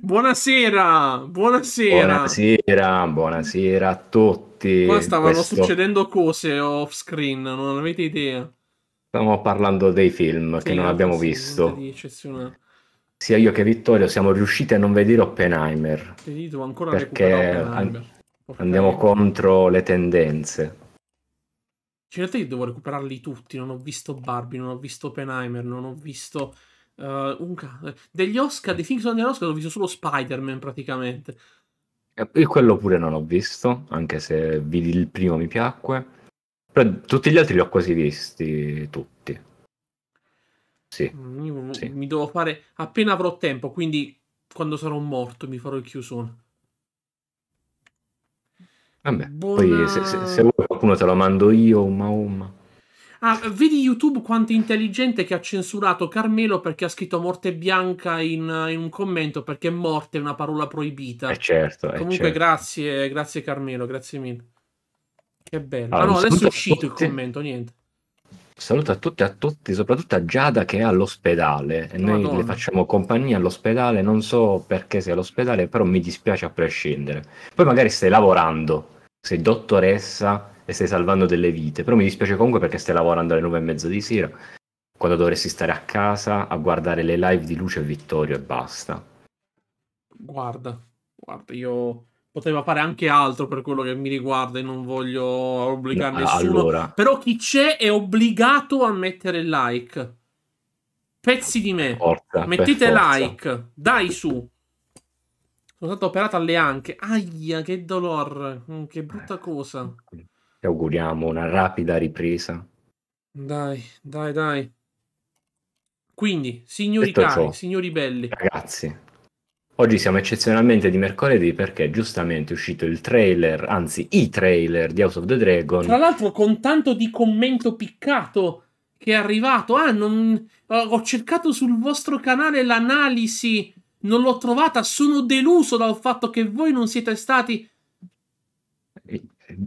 Buonasera, buonasera. Buonasera, buonasera a tutti. Qua stavano Questo... succedendo cose off screen, non avete idea. Stiamo parlando dei film sì, che non ah, abbiamo sì, visto. Sia io che Vittorio siamo riusciti a non vedere Oppenheimer. Ti dico, ancora perché Oppenheimer. andiamo contro le tendenze. Cioè, in realtà io devo recuperarli tutti, non ho visto Barbie, non ho visto Oppenheimer, non ho visto Uh, un cane. Degli Oscar, dei film che sono degli Oscar, ho visto solo Spider-Man praticamente. E quello pure non ho visto, anche se vidi il primo mi piacque. Però tutti gli altri li ho quasi visti tutti. Sì, mm, Io, sì. Mi devo fare appena avrò tempo, quindi quando sarò morto mi farò il chiusone. Vabbè, Buona... poi se, se, se, vuoi qualcuno te lo mando io, umma umma. Ah, vedi YouTube quanto intelligente che ha censurato Carmelo perché ha scritto morte bianca in, in un commento perché morte è una parola proibita. Eh certo. Eh, Comunque certo. grazie, grazie Carmelo, grazie mille. Che bello. Allora, ah, ah no, adesso è uscito il commento, niente. Saluto a tutti e a tutti, soprattutto a Giada che è all'ospedale. E noi le facciamo compagnia all'ospedale. Non so perché sei all'ospedale, però mi dispiace a prescindere. Poi magari stai lavorando, sei dottoressa e stai salvando delle vite. Però mi dispiace comunque perché stai lavorando alle nove e mezza di sera, quando dovresti stare a casa a guardare le live di Lucio e Vittorio e basta. Guarda, guarda, io potevo fare anche altro per quello che mi riguarda e non voglio obbligare no, nessuno. Allora. Però chi c'è è obbligato a mettere like. Pezzi di me. Forza, Mettete like. Dai su. Sono stato operato alle anche. Aia, che dolore. Mm, che brutta eh, cosa. Ti auguriamo una rapida ripresa. Dai, dai, dai. Quindi, signori Detto cari, ciò, signori belli. Ragazzi, oggi siamo eccezionalmente di mercoledì perché giustamente è uscito il trailer, anzi i trailer di House of the Dragon. Tra l'altro con tanto di commento piccato che è arrivato. Ah, non... ho cercato sul vostro canale l'analisi, non l'ho trovata, sono deluso dal fatto che voi non siete stati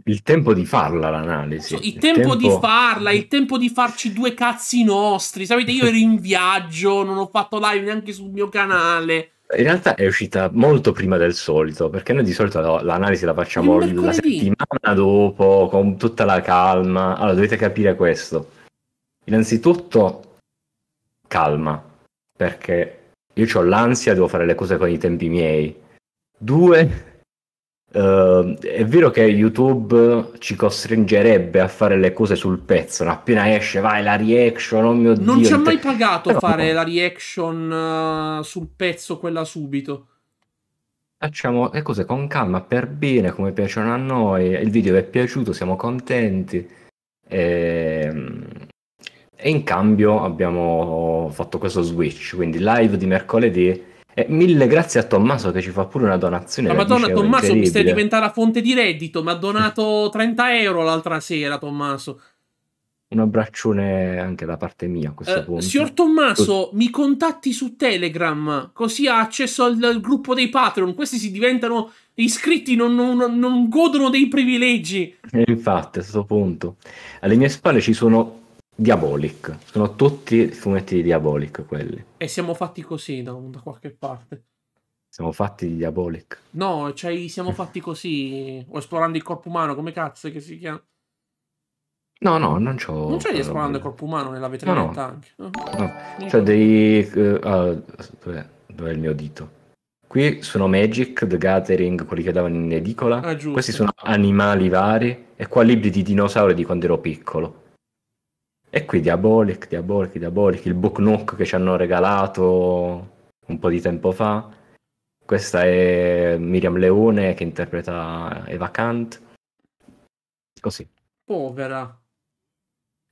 il tempo di farla l'analisi. Il, il tempo, tempo, di farla, il tempo di farci due cazzi nostri. Sapete, io ero in viaggio, non ho fatto live neanche sul mio canale. In realtà è uscita molto prima del solito, perché noi di solito l'analisi la facciamo la settimana dopo, con tutta la calma. Allora, dovete capire questo. Innanzitutto, calma, perché io ho l'ansia, devo fare le cose con i tempi miei. Due, Uh, è vero che YouTube ci costringerebbe a fare le cose sul pezzo, appena esce vai la reaction, oh mio non Dio. Non ci ha mai pagato Però... Eh, fare la reaction uh, sul pezzo quella subito. Facciamo le cose con calma, per bene, come piacciono a noi, il video vi è piaciuto, siamo contenti e... Ehm, e in cambio abbiamo fatto questo switch, quindi live di mercoledì e mille grazie a Tommaso che ci fa pure una donazione. Ma Madonna, Tommaso, mi stai diventando la fonte di reddito. Mi ha donato 30 euro l'altra sera, Tommaso. Un abbraccione anche da parte mia a questo uh, punto. Signor Tommaso, mi contatti su Telegram, così ha accesso al, al gruppo dei Patreon. Questi si diventano iscritti, non, non, non godono dei privilegi. E infatti, a questo punto, alle mie spalle ci sono Diabolic. Sono tutti fumetti di Diabolic quelli. E siamo fatti così da, da qualche parte. Siamo fatti di Diabolic. No, cioè siamo fatti così. o esplorando il corpo umano, come cazzo che si chiama? No, no, non c'ho. Non c'è esplorando il corpo umano nella vetrina no, no. anche. No, no. C'ho dei. Uh, uh, dov'è? dov'è il mio dito? Qui sono Magic, The Gathering, quelli che davano in edicola. Ah, Questi sono animali vari. E qua libri di dinosauri di quando ero piccolo. E qui Diabolic, Diabolic, Diabolic, il Book Nook che ci hanno regalato un po' di tempo fa. Questa è Miriam Leone che interpreta Eva Kant. Così. Povera.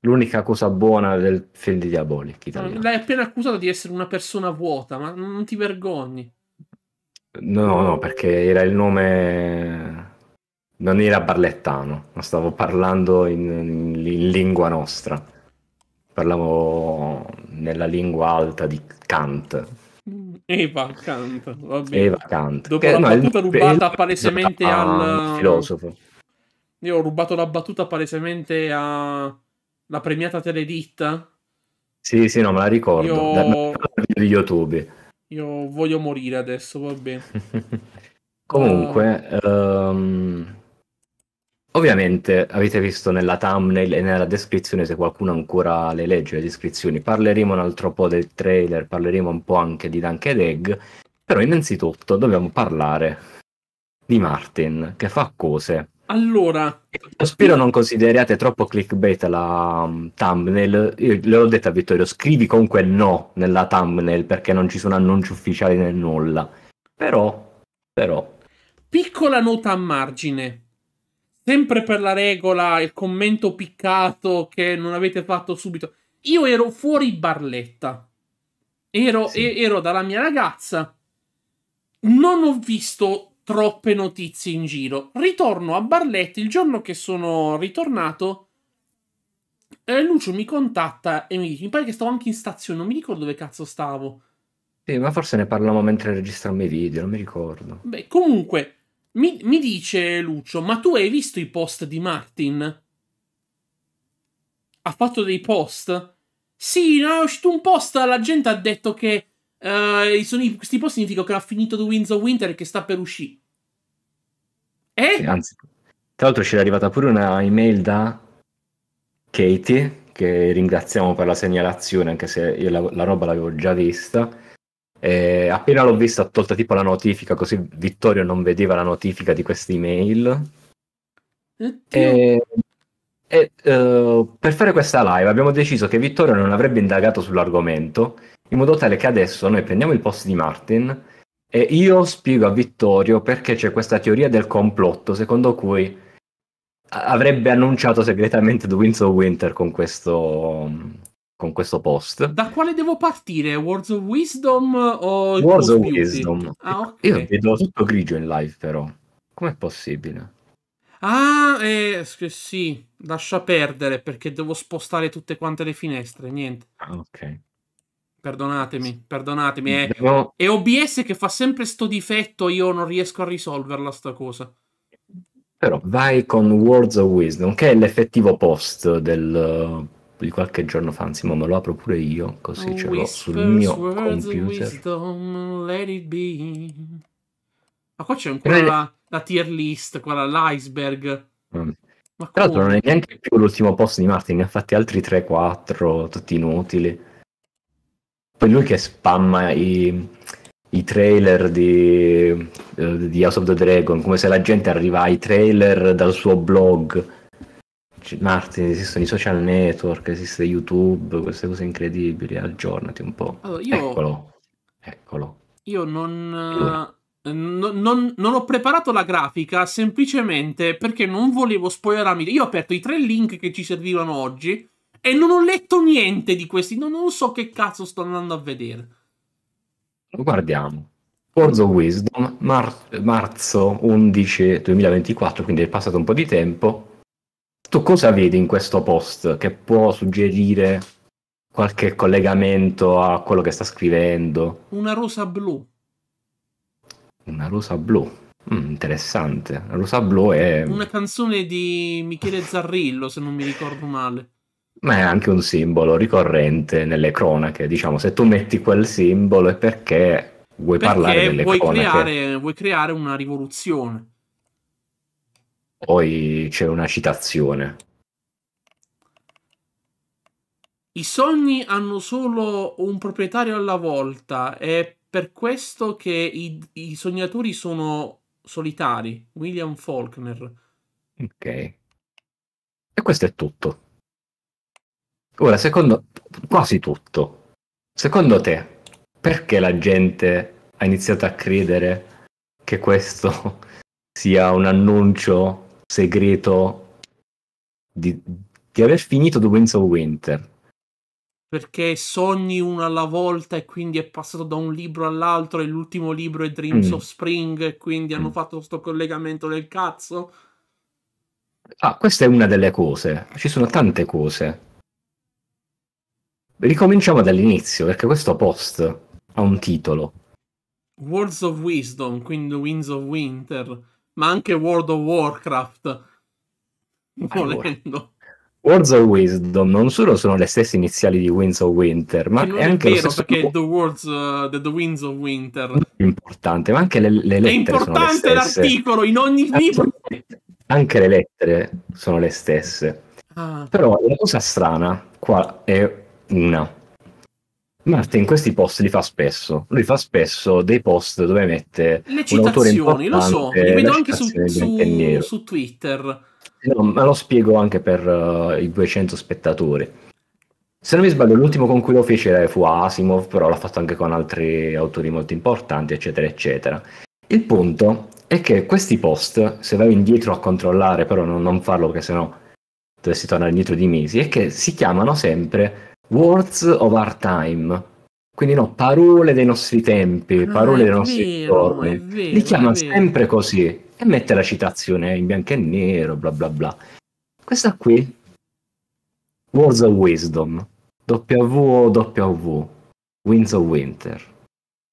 L'unica cosa buona del film di Diabolic italiano. L'hai appena accusato di essere una persona vuota, ma non ti vergogni. No, no, perché era il nome... Non era barlettano, non stavo parlando in, in lingua nostra parlavo nella lingua alta di Kant. Eva Kant, va bene. Eva Kant. Dopo che, la no, battuta il, rubata il, palesemente il, ah, al... filosofo. Io ho rubato la battuta palesemente alla premiata Teleditta. Sì, sì, no, me la ricordo. Io... Da, YouTube. Io voglio morire adesso, va bene. Comunque... Uh... Um... Ovviamente avete visto nella thumbnail e nella descrizione se qualcuno ancora le legge le descrizioni. Parleremo un altro po' del trailer, parleremo un po' anche di Dunkin' Egg, però innanzitutto dobbiamo parlare di Martin che fa cose. Allora, spero non consideriate troppo clickbait la um, thumbnail. Io l'ho detto a Vittorio, scrivi comunque no nella thumbnail perché non ci sono annunci ufficiali né nulla. Però, però. Piccola nota a margine sempre per la regola, il commento piccato che non avete fatto subito. Io ero fuori barletta. Ero, sì. e, ero dalla mia ragazza. Non ho visto troppe notizie in giro. Ritorno a Barletta il giorno che sono ritornato. Eh, Lucio mi contatta e mi dice: Mi pare che stavo anche in stazione, non mi ricordo dove cazzo stavo. Sì, ma forse ne parlavamo mentre registravamo i video, non mi ricordo. Beh, comunque, mi, mi dice Lucio, ma tu hai visto i post di Martin? Ha fatto dei post? Sì, no, è uscito un post, la gente ha detto che Uh, sono i, questi post significa che ha finito The Winds of Winter e che sta per uscire. Eh? Sì, anzi, tra l'altro ci è arrivata pure una email da Katie, che ringraziamo per la segnalazione, anche se io la, la roba l'avevo già vista, e eh, appena l'ho vista, ho tolto tipo la notifica, così Vittorio non vedeva la notifica di questa email. E, e eh, eh, per fare questa live abbiamo deciso che Vittorio non avrebbe indagato sull'argomento, in modo tale che adesso noi prendiamo il posto di Martin e io spiego a Vittorio perché c'è questa teoria del complotto secondo cui avrebbe annunciato segretamente The Winds of Winter con questo con questo post. Da quale devo partire? Words of Wisdom o Words of Beauty? Wisdom. Ah, okay. Io vedo tutto grigio in live, però. Com'è possibile? Ah, eh, eh, sì, lascia perdere perché devo spostare tutte quante le finestre, niente. Ah, ok. Perdonatemi, perdonatemi. È, devo... è OBS che fa sempre sto difetto, io non riesco a risolverla sta cosa. Però vai con Words of Wisdom, che è l'effettivo post del di qualche giorno fa, anzi, ma me lo apro pure io, così ce l'ho sul mio computer. Wisdom, Ma qua c'è ancora la, la, tier list, quella l'iceberg. Mm. Ma Tra l'altro non è neanche più l'ultimo post di Martin, ne ha fatti altri 3-4, tutti inutili. Poi lui che spamma i, i trailer di, eh, di, House of the Dragon, come se la gente arriva ai trailer dal suo blog Marti, esistono i social network, esiste YouTube, queste cose incredibili, aggiornati un po'. Allora, io... Eccolo, eccolo. Io non... Eh, non, non, non, ho preparato la grafica semplicemente perché non volevo spoilerarmi. Io ho aperto i tre link che ci servivano oggi e non ho letto niente di questi. Non, non so che cazzo sto andando a vedere. Lo guardiamo. Forza Wisdom, mar- marzo 11 2024, quindi è passato un po' di tempo. Tu cosa vedi in questo post che può suggerire qualche collegamento a quello che sta scrivendo? Una rosa blu. Una rosa blu. Mm, interessante. La rosa blu è... Una canzone di Michele Zarrillo, se non mi ricordo male. Ma è anche un simbolo ricorrente nelle cronache. Diciamo, se tu metti quel simbolo è perché vuoi perché parlare delle vuoi cronache. Creare, vuoi creare una rivoluzione. Poi c'è una citazione. I sogni hanno solo un proprietario alla volta, è per questo che i, i sognatori sono solitari. William Faulkner. Ok. E questo è tutto. Ora, secondo... quasi tutto. Secondo te, perché la gente ha iniziato a credere che questo sia un annuncio segreto di, di aver finito The Winds of Winter. Perché sogni uno alla volta e quindi è passato da un libro all'altro e l'ultimo libro è Dreams mm. of Spring e quindi mm. hanno fatto questo collegamento del cazzo. Ah, questa è una delle cose. Ci sono tante cose. Ricominciamo dall'inizio perché questo post ha un titolo. Words of Wisdom, quindi Winds of Winter ma anche World of Warcraft. Volendo. Words of Wisdom non solo sono le stesse iniziali di Winds of Winter, ma è, è anche vero, stesso... perché The Words uh, the, the Winds of Winter importante, ma anche le, le lettere è importante l'articolo in ogni libro. Anche le lettere sono le stesse. Ah. Però la cosa strana qua è una Martin questi post li fa spesso. Lui fa spesso dei post dove mette le citazioni, lo so, li vedo anche su, su, su, Twitter. No, ma lo spiego anche per uh, i 200 spettatori. Se non mi sbaglio, l'ultimo con cui lo fece fu Asimov, però l'ha fatto anche con altri autori molto importanti, eccetera, eccetera. Il punto è che questi post, se vai indietro a controllare, però non, non farlo perché sennò dovessi tornare indietro di mesi, è che si chiamano sempre Words of Our Time. Quindi no, parole dei nostri tempi, no, ah, parole dei nostri vero, giorni. Vero, Li chiamano sempre così e mette la citazione in bianco e nero, bla bla bla. Questa qui, Words of Wisdom, WOW, Winds of Winter.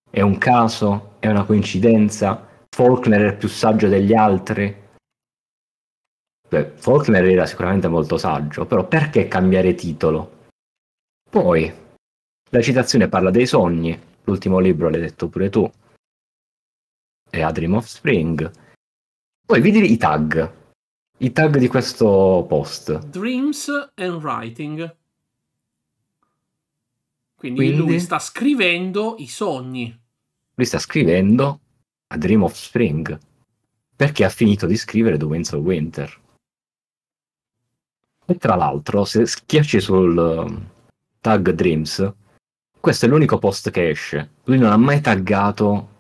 È un caso? È una coincidenza? Faulkner è più saggio degli altri? Beh, Faulkner era sicuramente molto saggio, però perché cambiare titolo? Poi, la citazione parla dei sogni, l'ultimo libro l'hai detto pure tu, è A Dream of Spring. Poi vedi i tag, i tag di questo post. Dreams and Writing. Quindi, Quindi lui sta scrivendo i sogni. Lui sta scrivendo A Dream of Spring, perché ha finito di scrivere The Winds of Winter. E tra l'altro, se schiacci sul, tag Dreams, questo è l'unico post che esce. Lui non ha mai taggato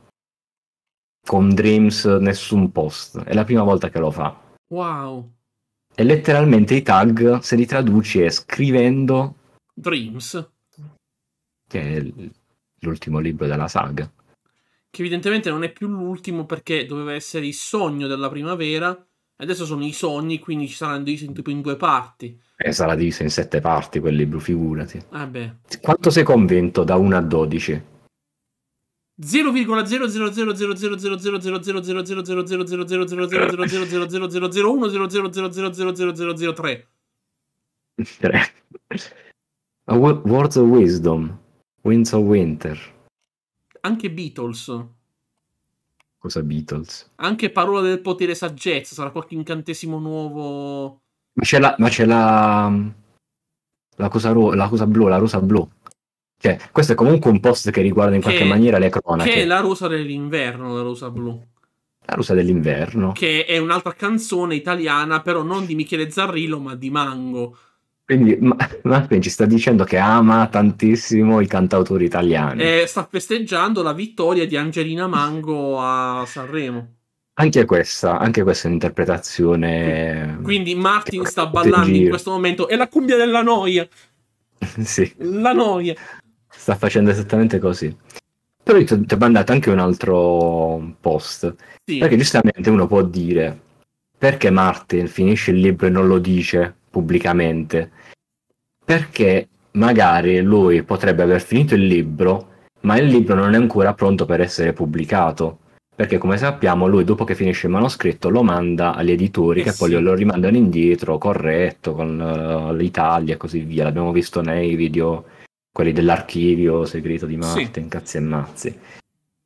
con Dreams nessun post, è la prima volta che lo fa. Wow. E letteralmente i tag, se li traduci, è scrivendo... Dreams. Che è l'ultimo libro della saga. Che evidentemente non è più l'ultimo perché doveva essere il sogno della primavera Adesso sono i sogni, quindi ci saranno dei in, in due parti. Eh, sarà diviso in sette parti quel libro, figurati. Vabbè. Quanto sei convinto da 1 a 12? 0,00000000000000000000000000000000000000000000000003 Words of Wisdom Winds of Winter Anche Beatles Cosa Beatles? Anche parola del potere saggezza, sarà qualche incantesimo nuovo. Ma c'è la, ma c'è la, la cosa, ro- la cosa blu, la rosa blu. Cioè, questo è comunque un post che riguarda in che, qualche maniera le cronache. Che è la rosa dell'inverno, la rosa blu. La rosa dell'inverno. Che è un'altra canzone italiana, però non di Michele Zarrillo, ma di Mango. Quindi Martin ci sta dicendo che ama tantissimo i cantautori italiani. E eh, sta festeggiando la vittoria di Angelina Mango a Sanremo. Anche questa, anche questa è un'interpretazione. Quindi Martin sta ballando in, in questo momento. È la cumbia della noia. sì. La noia. Sta facendo esattamente così. Però io ti ho mandato anche un altro post. Sì. Perché giustamente uno può dire perché Martin finisce il libro e non lo dice pubblicamente perché magari lui potrebbe aver finito il libro, ma il libro non è ancora pronto per essere pubblicato. Perché come sappiamo lui dopo che finisce il manoscritto lo manda agli editori eh che sì. poi lo rimandano indietro, corretto, con uh, l'Italia e così via. L'abbiamo visto nei video, quelli dell'archivio segreto di Marte, sì. cazzi e mazzi.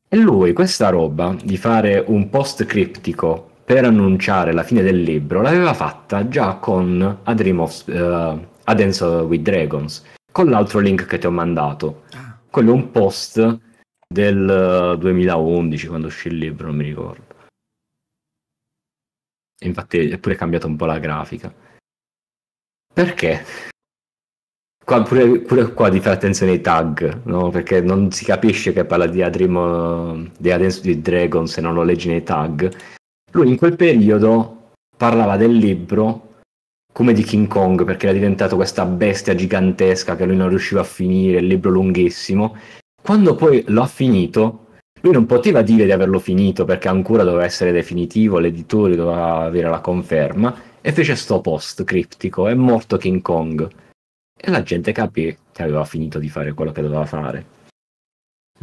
E lui questa roba di fare un post criptico per annunciare la fine del libro l'aveva fatta già con A Dream of... Eh, a Dance with Dragons, con l'altro link che ti ho mandato. Ah. Quello è un post del 2011, eh, quando uscì il libro, non mi ricordo. Infatti è pure cambiata un po' la grafica. Perché? Qua, pure, pure, qua di fare attenzione ai tag, no? perché non si capisce che parla di Adream, di Adams di Dragon se non lo leggi nei tag. Lui in quel periodo parlava del libro come di King Kong perché era diventato questa bestia gigantesca che lui non riusciva a finire, il libro lunghissimo. Quando poi lo ha finito, lui non poteva dire di averlo finito perché ancora doveva essere definitivo, l'editore doveva avere la conferma e fece sto post criptico, è morto King Kong. E la gente capì che aveva finito di fare quello che doveva fare.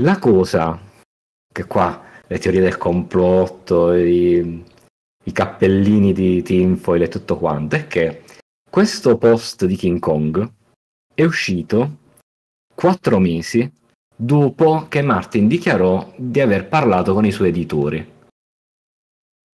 La cosa che qua le teorie del complotto, i, i cappellini di tinfoil e tutto quanto, è che questo post di King Kong è uscito quattro mesi dopo che Martin dichiarò di aver parlato con i suoi editori.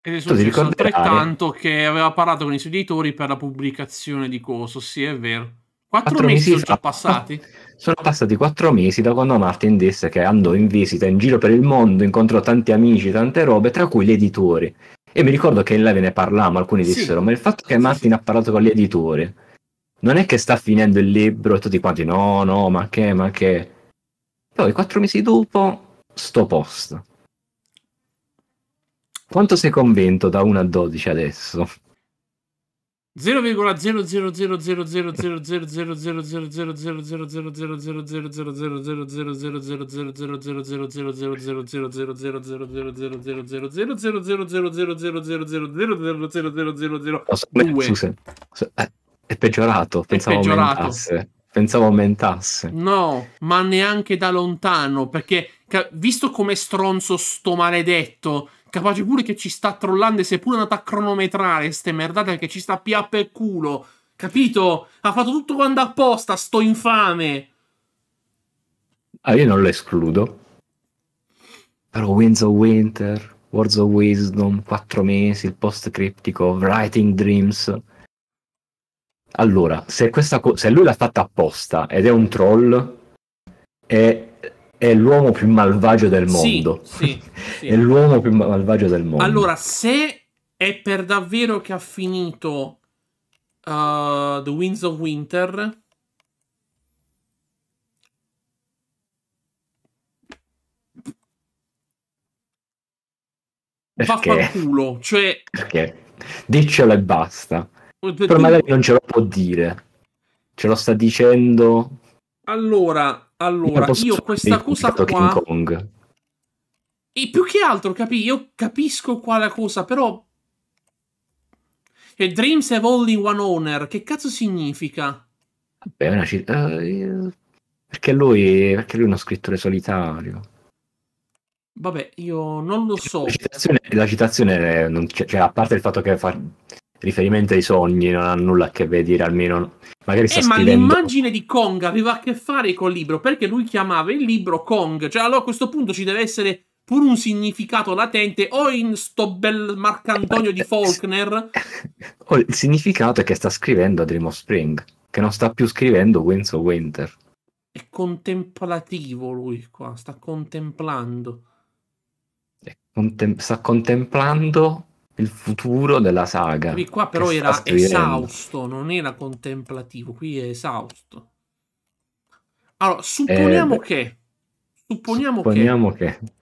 Ed è successo altrettanto che aveva parlato con i suoi editori per la pubblicazione di Coso, sì è vero. Quattro, quattro mesi, mesi sono passati? Sono passati quattro mesi da quando Martin disse che andò in visita in giro per il mondo, incontrò tanti amici, tante robe, tra cui gli editori. E mi ricordo che in live ne parlammo, alcuni sì. dissero, ma il fatto che Martin ha parlato con gli editori, non è che sta finendo il libro e tutti quanti, no, no, ma che, ma che. Poi quattro mesi dopo, sto post. Quanto sei convinto da 1 a 12 adesso? È peggiorato, pensavo aumentasse. Pensavo aumentasse. No, ma neanche da lontano, perché visto come stronzo sto maledetto Capace pure che ci sta trollando e si è pure andata a cronometrare ste merdate che ci sta più per culo. Capito? Ha fatto tutto quanto apposta, sto infame. Ah, io non lo escludo. Però Winds of Winter, Words of Wisdom, 4 mesi, il post criptico, Writing Dreams. Allora, se, questa co- se lui l'ha fatta apposta ed è un troll, è è l'uomo più malvagio del mondo. Sì, sì, sì. è l'uomo più malvagio del mondo. Allora, se è per davvero che ha finito uh, The Winds of Winter, Perché? Vaffanculo, cioè... Perché? Diccelo e basta. Però magari non ce lo può dire. Ce lo sta dicendo allora, allora, io, io questa cosa qua... Kong. E più che altro, capi, io capisco quale cosa, però... e Dreams have only one owner, che cazzo significa? Vabbè, è una città... Eh, perché lui, perché lui è uno scrittore solitario. Vabbè, io non lo so. La citazione, la citazione non cioè, a parte il fatto che fa, riferimento ai sogni non ha nulla a che vedere, almeno magari eh, sta eh, scrivendo... ma l'immagine di Kong aveva a che fare col libro, perché lui chiamava il libro Kong, cioè allora a questo punto ci deve essere pure un significato latente o in sto bel Marcantonio di Faulkner il significato è che sta scrivendo a Dream of Spring, che non sta più scrivendo Winds of Winter. È contemplativo lui qua, sta contemplando. Contem- sta contemplando il futuro della saga. Qui qua però era esausto, non era contemplativo, qui è esausto. Allora, supponiamo eh, che... Supponiamo, supponiamo che, che...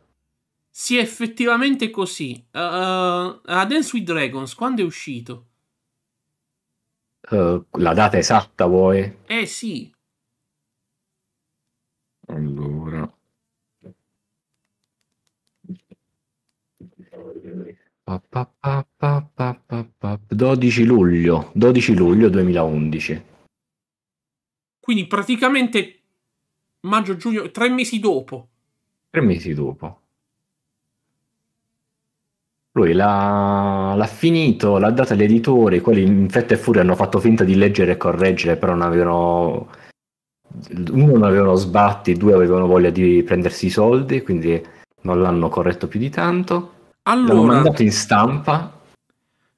Sia effettivamente così. Uh, a Dance with Dragons, quando è uscito? Uh, la data esatta vuoi? Eh sì. Allora... 12 luglio, 12 luglio 2011. Quindi praticamente maggio, giugno, tre mesi dopo. Tre mesi dopo. Lui l'ha, l'ha finito, l'ha dato all'editore, quelli in fretta e furia hanno fatto finta di leggere e correggere, però non avevano... Uno non avevano sbatti, due avevano voglia di prendersi i soldi, quindi non l'hanno corretto più di tanto allora, L'ho mandato in stampa.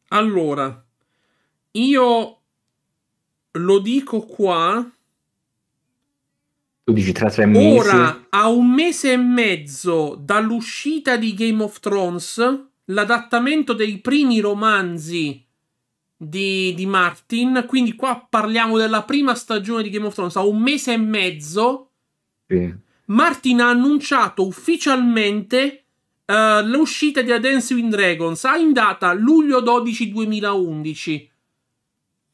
Allora, io lo dico qua. Tu dici tra tre mesi. Ora, a un mese e mezzo dall'uscita di Game of Thrones, l'adattamento dei primi romanzi di, di Martin. Quindi qua parliamo della prima stagione di Game of Thrones, a un mese e mezzo. Sì. Martin ha annunciato ufficialmente eh, l'uscita di A Dance in Dragons ha in data luglio 12 2011.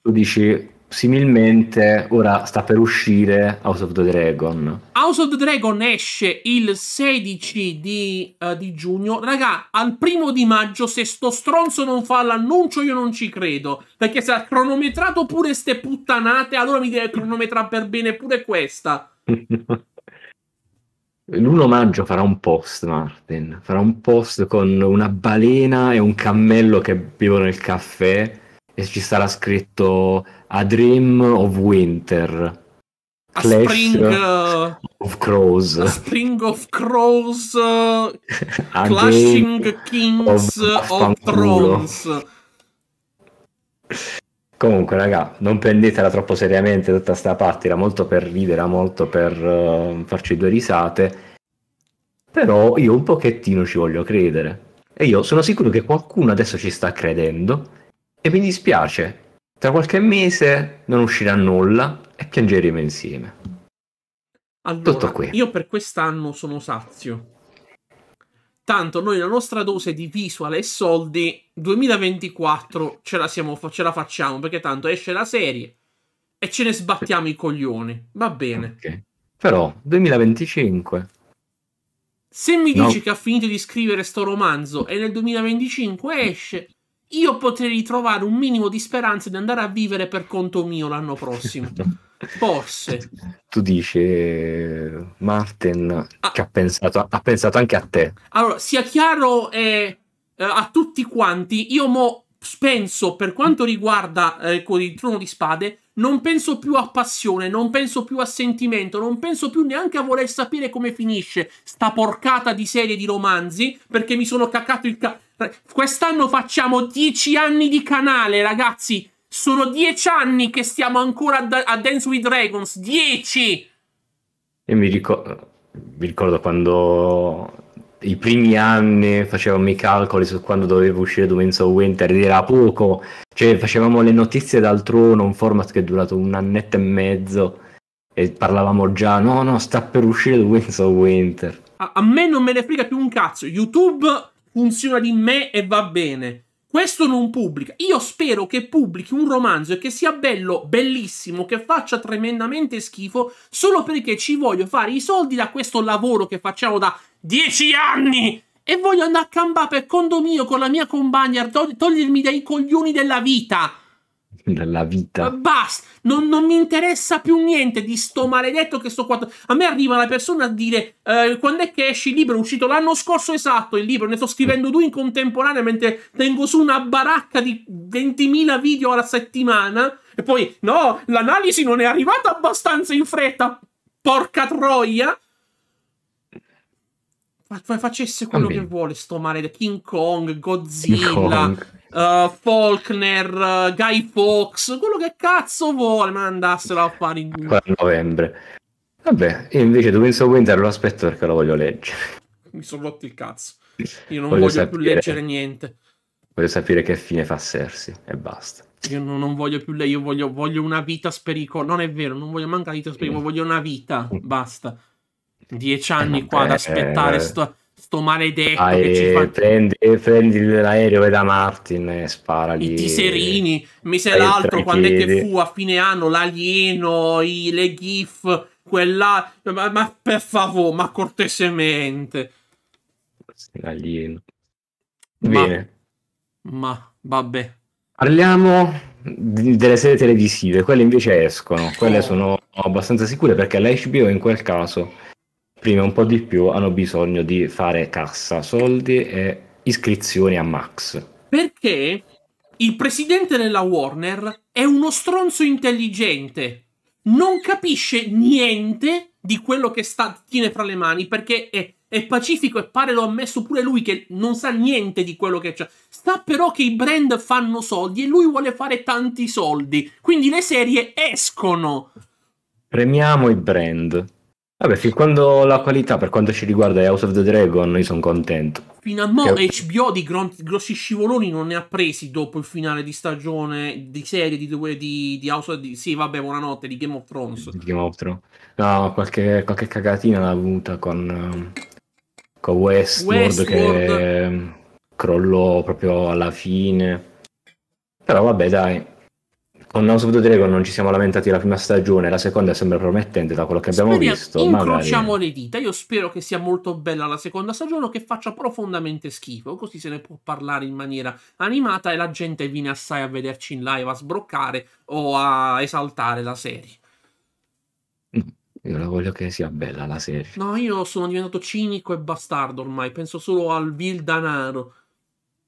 Tu dici similmente ora sta per uscire House of the Dragon. House of the Dragon esce il 16 di, uh, di giugno. Raga, al primo di maggio se sto stronzo non fa l'annuncio io non ci credo. Perché se ha cronometrato pure ste puttanate allora mi deve cronometrare per bene pure questa. L'1 maggio farà un post, Martin, farà un post con una balena e un cammello che bevono il caffè e ci sarà scritto A Dream of Winter. A Clash Spring of eh, Crows. A Spring of Crows. Uh, Clashing Kings of, of Thrones. Comunque, raga, non prendetela troppo seriamente tutta sta parte, era molto per ridere, era molto per uh, farci due risate. Però io un pochettino ci voglio credere. E io sono sicuro che qualcuno adesso ci sta credendo e mi dispiace. Tra qualche mese non uscirà nulla e piangeremo insieme. Allora, Tutto qui. Io per quest'anno sono sazio. Tanto noi la nostra dose di visual e soldi 2024 ce la, siamo, ce la facciamo perché tanto esce la serie e ce ne sbattiamo i coglioni. Va bene. Okay. Però 2025. Se mi dici che ha finito di scrivere sto romanzo e nel 2025 esce, io potrei ritrovare un minimo di speranza di andare a vivere per conto mio l'anno prossimo. Forse. Tu dici, Martin ah. che ha pensato, ha pensato anche a te. Allora, sia chiaro eh, a tutti quanti, io mo penso per quanto riguarda eh, il trono di spade, non penso più a passione, non penso più a sentimento, non penso più neanche a voler sapere come finisce sta porcata di serie di romanzi, perché mi sono caccato il... Ca- Quest'anno facciamo dieci anni di canale, ragazzi! Sono dieci anni che stiamo ancora a, a Dance with Dragons. Dieci! E mi, ricor- mi ricordo quando i primi anni facevamo i calcoli su quando doveva uscire Domains of Winter era poco, cioè facevamo le notizie dal trono, un format che è durato un annetto e mezzo e parlavamo già no no sta per uscire Domains of Winter. A, a me non me ne frega più un cazzo, YouTube funziona di me e va bene. Questo non pubblica. Io spero che pubblichi un romanzo e che sia bello, bellissimo, che faccia tremendamente schifo, solo perché ci voglio fare i soldi da questo lavoro che facciamo da dieci anni e voglio andare a campare per condominio con la mia compagna, a togliermi dai coglioni della vita nella vita. Eh, basta, non, non, mi interessa più niente di sto maledetto che sto qua. A me arriva la persona a dire eh, quando è che esce il libro, è uscito l'anno scorso esatto il libro, ne sto scrivendo due in contemporanea mentre tengo su una baracca di 20.000 video alla settimana. E poi, no, l'analisi non è arrivata abbastanza in fretta. Porca troia! facesse quello che vuole sto maledetto King Kong, Godzilla, King Kong uh, Faulkner, uh, Guy Fawkes, quello che cazzo vuole, ma andassero a fare in... Ancora novembre. Vabbè, io invece tu penso Winter lo aspetto perché lo voglio leggere. Mi sono rotto il cazzo. Io non voglio, voglio sapere... più leggere niente. Voglio sapere che fine fa Sersi e basta. Io non, non voglio più lei, io voglio, voglio una vita spericolata. Non è vero, non voglio mancare di vita spericolata, voglio una vita, basta. Dieci anni eh, qua ad aspettare eh, sto sto maledetto Dai, che ci fa... prendi, prendi l'aereo e da Martin e spara lì. I tiserini, mise l'altro quando è che fu a fine anno l'alieno, i, le gif, quella... Ma, ma per favore, ma cortesemente. L'alieno. Bene. Ma, ma vabbè. Parliamo delle serie televisive, quelle invece escono, quelle oh. sono abbastanza sicure perché la HBO in quel caso esprime un po' di più hanno bisogno di fare cassa, soldi e iscrizioni a Max. Perché il presidente della Warner è uno stronzo intelligente. Non capisce niente di quello che sta, tiene fra le mani perché è, è pacifico e pare lo ha messo pure lui che non sa niente di quello che c'è. Sta però che i brand fanno soldi e lui vuole fare tanti soldi. Quindi le serie escono. Premiamo i brand. Vabbè, fin quando la qualità per quanto ci riguarda è House of the Dragon, io sono contento. Fino a mo' che... HBO di gron- grossi scivoloni non ne ha presi dopo il finale di stagione di serie di, di, di House of the... Dragon. Sì, vabbè, buonanotte, di Game of Thrones. Di Game of Thrones. No, qualche, qualche cagatina l'ha avuta con, um, con Westworld, Westworld che um, crollò proprio alla fine. Però vabbè, dai, con House of the Dragon non ci siamo lamentati la prima stagione, la seconda sembra promettente da quello che abbiamo Speriamo, visto. Incrociamo magari... le dita, io spero che sia molto bella la seconda stagione o che faccia profondamente schifo, così se ne può parlare in maniera animata e la gente viene assai a vederci in live, a sbroccare o a esaltare la serie. Mm. Io la voglio che sia bella la serie. No, io sono diventato cinico e bastardo ormai, penso solo al vil danaro.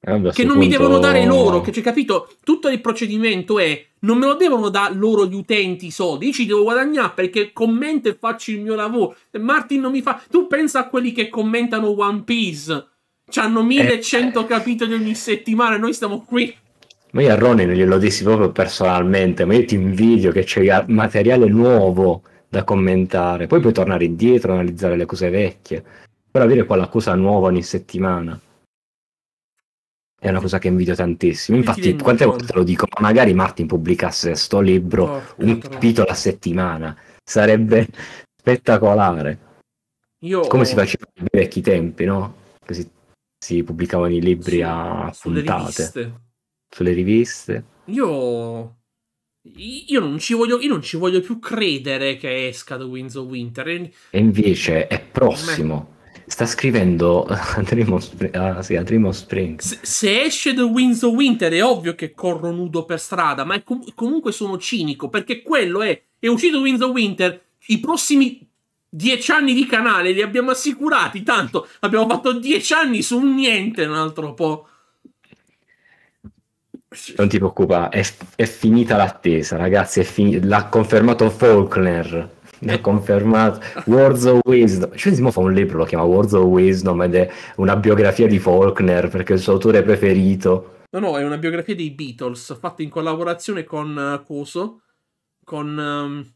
Vabbè, eh, che non punto... mi devono dare loro, che cioè, capito? Tutto il procedimento è non me lo devono dare loro gli utenti i soldi, io ci devo guadagnare perché commento e faccio il mio lavoro. Martin non mi fa. Tu pensa a quelli che commentano One Piece, c'hanno 1100 eh... capitoli ogni settimana e noi stiamo qui. Ma io a Ronin glielo dissi proprio personalmente, ma io ti invidio che c'è materiale nuovo da commentare, poi puoi tornare indietro, analizzare le cose vecchie, però avere quella cosa nuova ogni settimana. È una cosa che invidio tantissimo. Infatti, quante volte lo dico, magari Martin pubblicasse sto libro oh, un capitolo a settimana. Sarebbe spettacolare. Io... Come si faceva nei vecchi tempi, no? Si, si, pubblicavano i libri su, a puntate. Riviste. Sulle riviste. Io... Io non, voglio, io non, ci voglio, più credere che esca The Winds of Winter. E invece è prossimo. Sta scrivendo eh, ah, a Dream of, Spring. Ah, sì, Spring. Se, se, esce The Winds of Winter è ovvio che corro nudo per strada, ma com- comunque sono cinico perché quello è. È uscito The Winds of Winter, i prossimi dieci anni di canale li abbiamo assicurati. Tanto abbiamo fatto dieci anni su un niente un altro po'. Non ti preoccupare è, è finita l'attesa, ragazzi. Fin- l'ha confermato Faulkner. Mi è confermato Words of Wisdom Scesimo cioè, fa un libro, lo chiama Words of Wisdom ed è una biografia di Faulkner perché è il suo autore preferito no no, è una biografia dei Beatles fatta in collaborazione con eh, Coso con um,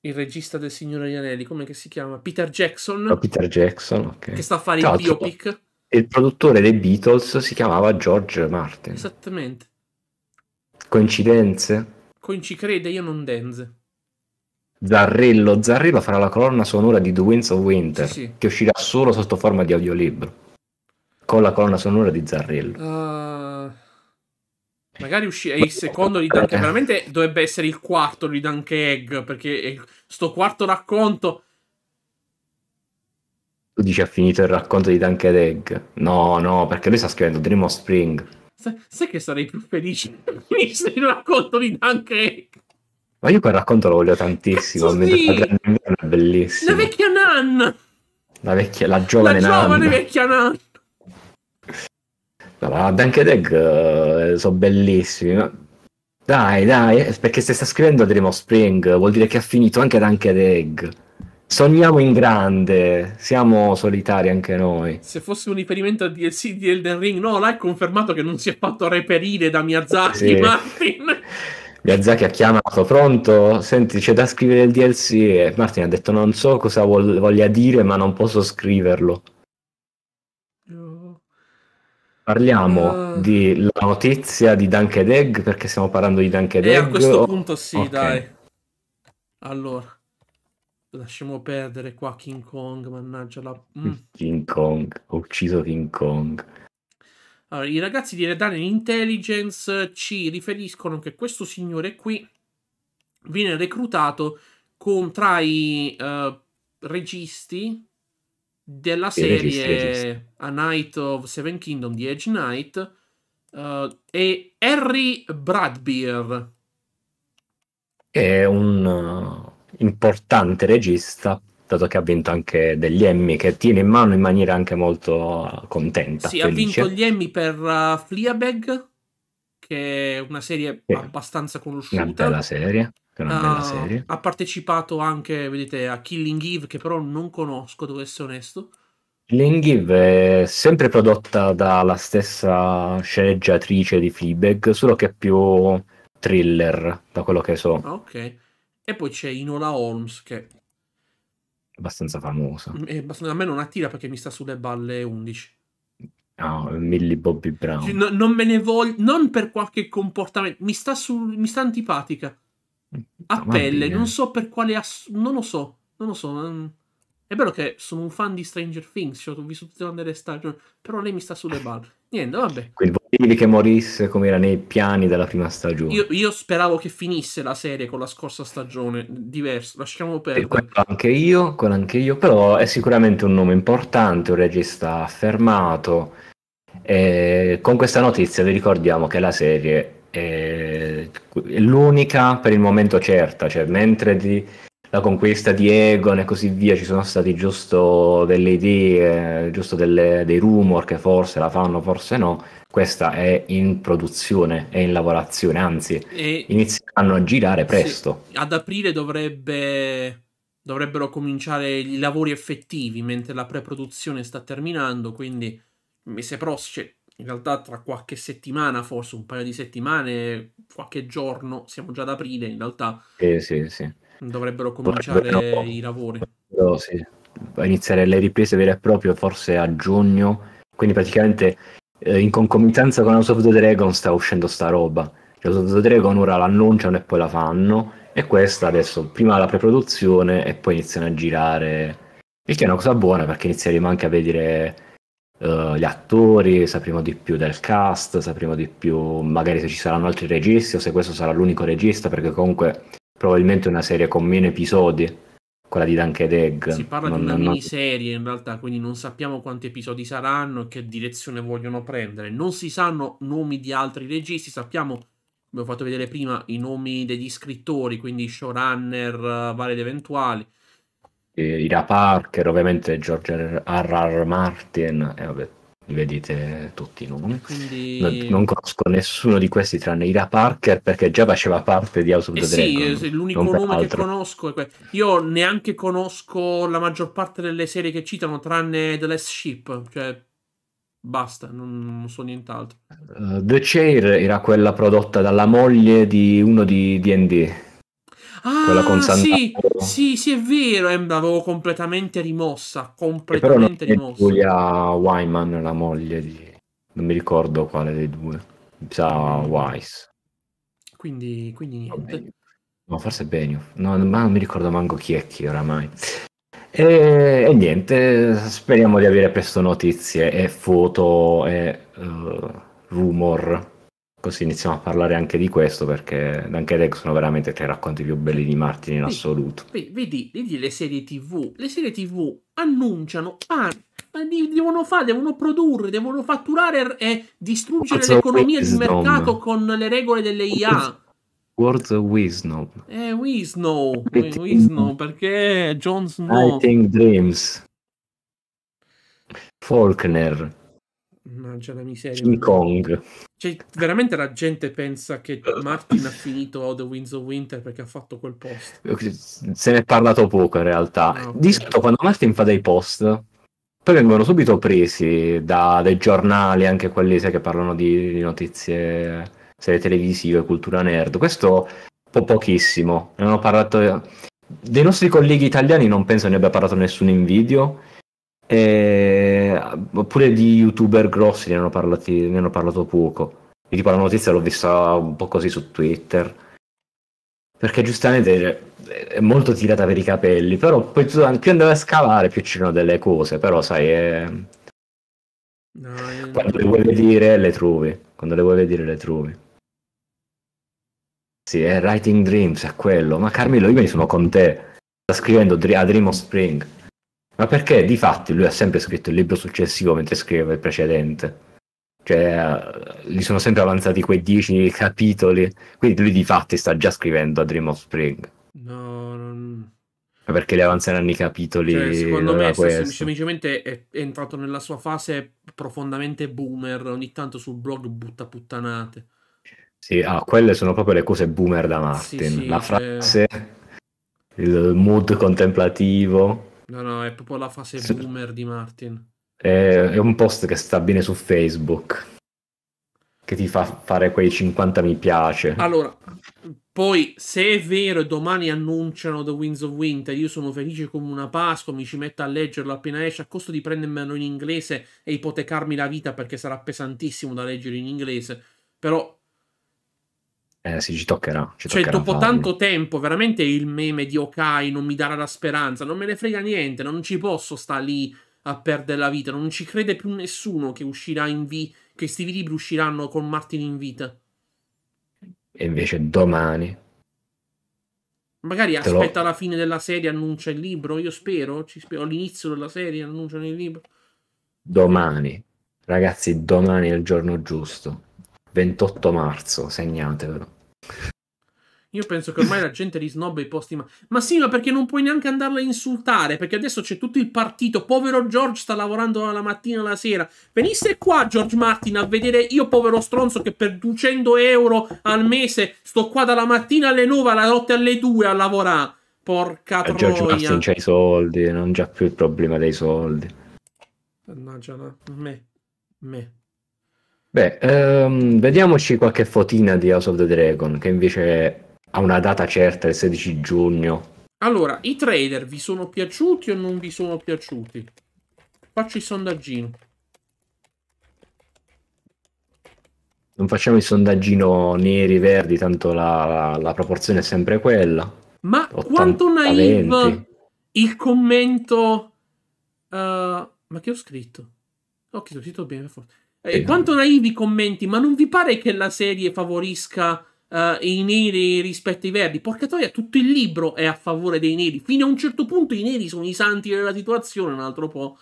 il regista del Signore degli Anelli come si chiama? Peter Jackson oh, Peter Jackson, okay. che sta a fare Ciao, il biopic E il produttore dei Beatles si chiamava George Martin esattamente coincidenze? coincicrede, io non denze Zarrillo. Zarrillo farà la colonna sonora di The Winds of Winter, sì, sì. che uscirà solo sotto forma di audiolibro. Con la colonna sonora di Zarrillo. Uh, magari uscirà il secondo di Dante. Veramente dovrebbe essere il quarto di Dante Egg, perché sto quarto racconto... Tu dici ha finito il racconto di Dante Egg? No, no, perché lui sta scrivendo Dream of Spring. Sai, sai che sarei più felice se finisse il racconto di Dante Egg? Ma io quel racconto lo voglio tantissimo. Sì. È bellissimo. La vecchia nanna. La, vecchia, la giovane nanna. La giovane nanna. vecchia nanna. No, ma Dunk ed Egg uh, sono bellissimi. Ma... Dai, dai, eh, perché se sta scrivendo Dream of Spring vuol dire che ha finito anche Dunk ed Egg. Sogniamo in grande, siamo solitari anche noi. Se fosse un riferimento a DLC di Elden Ring, no, l'hai confermato che non si è fatto reperire da Miyazaki, sì. Martin. Miyazaki ha chiamato, pronto? Senti, c'è da scrivere il DLC e Martin ha detto non so cosa vol- voglia dire ma non posso scriverlo. Parliamo uh... Eh. della notizia di Dunked Egg perché stiamo parlando di Dunked eh, Egg. E a questo o... punto sì, okay. dai. Allora, lasciamo perdere qua King Kong, mannaggia la... Mm. King Kong, ho ucciso King Kong. Allora, i ragazzi di Red Redane Intelligence ci riferiscono che questo signore qui viene reclutato con, tra i uh, registi della serie A Night of Seven Kingdom di Edge Knight uh, e Harry Bradbeer. È un uh, importante regista dato che ha vinto anche degli Emmy che tiene in mano in maniera anche molto uh, contenta. Sì, felice. ha vinto gli Emmy per uh, Fleabag, che è una serie sì. abbastanza conosciuta. Una bella serie. Una uh, bella serie. Ha partecipato anche, vedete, a Killing Eve, che però non conosco, devo essere onesto. Killing Eve è sempre prodotta dalla stessa sceneggiatrice di Fleabag, solo che è più thriller, da quello che so. Ok. E poi c'è Inola Holmes, che abbastanza famoso. Abbastanza, mm, a me non attira perché mi sta sulle balle 11. No, ah, Millie Bobby Brown. No, non me ne voglio, non per qualche comportamento, mi sta, su, mi sta antipatica. Mm, a no, ah, pelle, non so per quale... Ass- non lo so, non lo so. È vero che sono un fan di Stranger Things, cioè, ho visto tutte le stagioni, però lei mi sta sulle balle. Niente, vabbè. Quindi aspettavi che morisse come era nei piani della prima stagione. Io, io, speravo che finisse la serie con la scorsa stagione, diverso, lasciamo perdere. anche io, quello anche io, però è sicuramente un nome importante, un regista affermato. E con questa notizia vi ricordiamo che la serie è l'unica per il momento certa, cioè mentre di la conquista di Egon e così via, ci sono stati giusto delle idee, giusto delle, dei rumor che forse la fanno, forse no. Questa è in produzione, è in lavorazione, anzi, e... inizieranno a girare presto. Sì, ad aprile dovrebbe dovrebbero cominciare i lavori effettivi mentre la pre-produzione sta terminando, quindi il mese prossimo, cioè, in realtà tra qualche settimana, forse un paio di settimane, qualche giorno, siamo già ad aprile in realtà. Eh, sì, sì. Dovrebbero cominciare Dovrebbero... i lavori. No, sì. Iniziare le riprese vere e proprie forse a giugno, quindi praticamente eh, in concomitanza con House of the Dragon sta uscendo sta roba. Cioè, House of the Dragon ora l'annunciano e poi la fanno e questa adesso prima la preproduzione e poi iniziano a girare. Il che è una cosa buona perché inizieremo anche a vedere Uh, gli attori, sapremo di più del cast, sapremo di più magari se ci saranno altri registi o se questo sarà l'unico regista, perché comunque probabilmente una serie con meno episodi, quella di Dunked Egg. Si parla non, di una non... miniserie in realtà, quindi non sappiamo quanti episodi saranno e che direzione vogliono prendere. Non si sanno nomi di altri registi, sappiamo, abbiamo fatto vedere prima, i nomi degli scrittori, quindi showrunner eh, vari ed eventuali. Eh, Ira Parker, ovviamente George R. R. R. Martin, e eh, vabbè, vedete tutti non, Quindi... non, non, conosco nessuno di questi tranne Ida Parker perché già faceva parte di House of eh the eh Dragon, sì, l'unico nome altro. che conosco è quello io neanche conosco la maggior parte delle serie che citano tranne The Last Ship cioè basta, non, non so nient'altro uh, The Chair era quella prodotta dalla moglie di uno di D&D quella con ah, sì, sì, sì, è vero, eh, l'avevo completamente rimossa, completamente rimossa. Giulia Wyman, la moglie di... non mi ricordo quale dei due, sa Wise. Quindi, quindi niente. No, forse Benioff, no, ma non mi ricordo manco chi è chi oramai. E, e, niente, speriamo di avere presto notizie e foto e uh, rumor così iniziamo a parlare anche di questo perché Duncan Egg sono veramente tra i racconti più belli di Martin in assoluto. Vedi, vedi, vedi le serie tv, le serie tv annunciano, parlano, ah, devono fare, devono produrre, devono fatturare e eh, distruggere What's l'economia di mercato con le regole delle IA. Words of Wisdom. Eh, Wisdom, eh, Wisdom, perché Jones no. I dreams. Faulkner. Mannaggia la miseria. King Kong. Cioè, veramente la gente pensa che Martin ha finito The Winds of Winter perché ha fatto quel post. Se ne è parlato poco in realtà. No, ah, Di solito quando Martin fa dei post, poi vengono subito presi da dei giornali, anche quelli sai, che parlano di, di notizie, serie televisive, cultura nerd. Questo po- pochissimo. Ne hanno parlato... Dei nostri colleghi italiani non penso ne abbia parlato nessuno in video. E eh, oppure di youtuber grossi ne hanno, parlati, ne hanno parlato poco. E tipo la notizia l'ho vista un po' così su Twitter. Perché giustamente è molto tirata per i capelli, però poi più andava a scavare più c'erano delle cose, però sai... È... No, Quando le vuoi vedere le trovi, quando le vuoi vedere le trovi. Sì, è Writing Dreams, è quello. Ma Carmelo, io mi sono con te. Sta scrivendo a Dream of Spring. Ma perché di fatti lui ha sempre scritto il libro successivo mentre scriveva il precedente? Cioè, eh, gli sono sempre avanzati quei dieci capitoli, quindi lui di fatti sta già scrivendo a Dream of Spring. No, non... Ma perché le avanzeranno i capitoli? Cioè, secondo me semplicemente è, entrato nella sua fase profondamente boomer, ogni tanto sul blog butta puttanate. Sì, ah, quelle sono proprio le cose boomer da Martin. Sì, sì, La eh. frase, eh... il mood contemplativo. No, no, è proprio la fase sì. boomer di Martin. È, è, un post che sta bene su Facebook. Che ti fa fare quei 50 mi piace. Allora, poi se è vero e domani annunciano The Winds of Winter, io sono felice come una Pasqua, mi ci metto a leggerlo appena esce, a costo di prendermelo in inglese e ipotecarmi la vita perché sarà pesantissimo da leggere in inglese. Però eh sì, ci toccherà. Ci cioè, toccherà dopo farli. tanto tempo, veramente il meme di Okai non mi darà la speranza, non me ne frega niente, non ci posso stare lì a perdere la vita, non ci crede più nessuno che uscirà in vi- che questi libri usciranno con Martin in vita. E invece domani... Magari aspetta lo... la fine della serie, annuncia il libro, io spero, ci spero, all'inizio della serie annunciano il libro. Domani, ragazzi, domani è il giorno giusto. 28 marzo, segnatevelo io penso che ormai la gente li snobba i posti. Ma... ma sì, ma perché non puoi neanche andarla a insultare? Perché adesso c'è tutto il partito. Povero George sta lavorando dalla mattina alla sera. Venisse qua George Martin a vedere io, povero stronzo, che per 200 euro al mese sto qua dalla mattina alle 9, alla notte alle 2 a lavorare. Porca eh, troia. George Martin c'ha i soldi, non c'ha più il problema dei soldi. Mannaggia, no. me. Me. Beh, um, vediamoci qualche fotina di House of the Dragon, che invece ha una data certa, il 16 giugno. Allora, i trader vi sono piaciuti o non vi sono piaciuti? Faccio il sondaggino. Non facciamo il sondaggino neri, verdi, tanto la, la, la proporzione è sempre quella. Ma 80, quanto naive 20. il commento... Uh, ma che ho scritto? Ho scritto bene, forse. Eh, quanto naivi i commenti, ma non vi pare che la serie favorisca uh, i neri rispetto ai verdi? Porca troia, tutto il libro è a favore dei neri. Fino a un certo punto i neri sono i santi della situazione, un altro po'.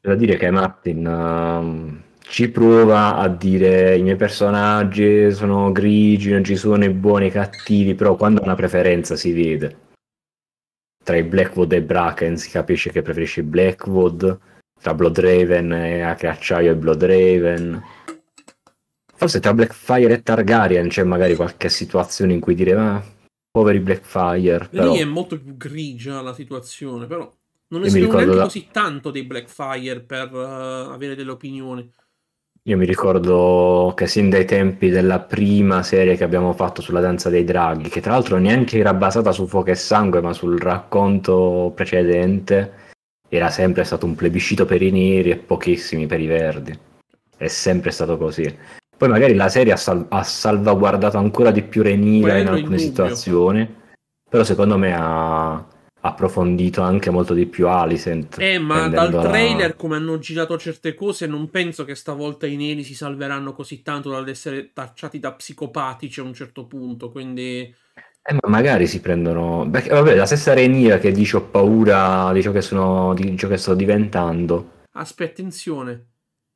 Da dire che Martin uh, ci prova a dire i miei personaggi sono grigi, non ci sono i buoni e i cattivi, però quando una preferenza si vede. Tra i Blackwood e Bracken si capisce che preferisci Blackwood tra Bloodraven e Acciaio e Bloodraven. Forse tra Blackfire e Targaryen c'è magari qualche situazione in cui dire ma poveri Blackfire. Però... Lì è molto più grigia la situazione, però non ne neanche la... così tanto dei Blackfire per uh, avere delle opinioni. Io mi ricordo che sin dai tempi della prima serie che abbiamo fatto sulla danza dei draghi, che tra l'altro neanche era basata su fuoco e sangue, ma sul racconto precedente, era sempre stato un plebiscito per i neri e pochissimi per i verdi. È sempre stato così. Poi magari la serie ha, sal- ha salvaguardato ancora di più Renira in alcune situazioni, però secondo me ha approfondito anche molto di più Alicent. Eh, ma dal trailer la... come hanno girato certe cose, non penso che stavolta i neri si salveranno così tanto dall'essere tacciati da psicopatici a un certo punto, quindi eh, ma magari si prendono. Beh, vabbè, la stessa Renia che dice ho paura di ciò che, sono, di ciò che sto diventando. Aspetta, attenzione.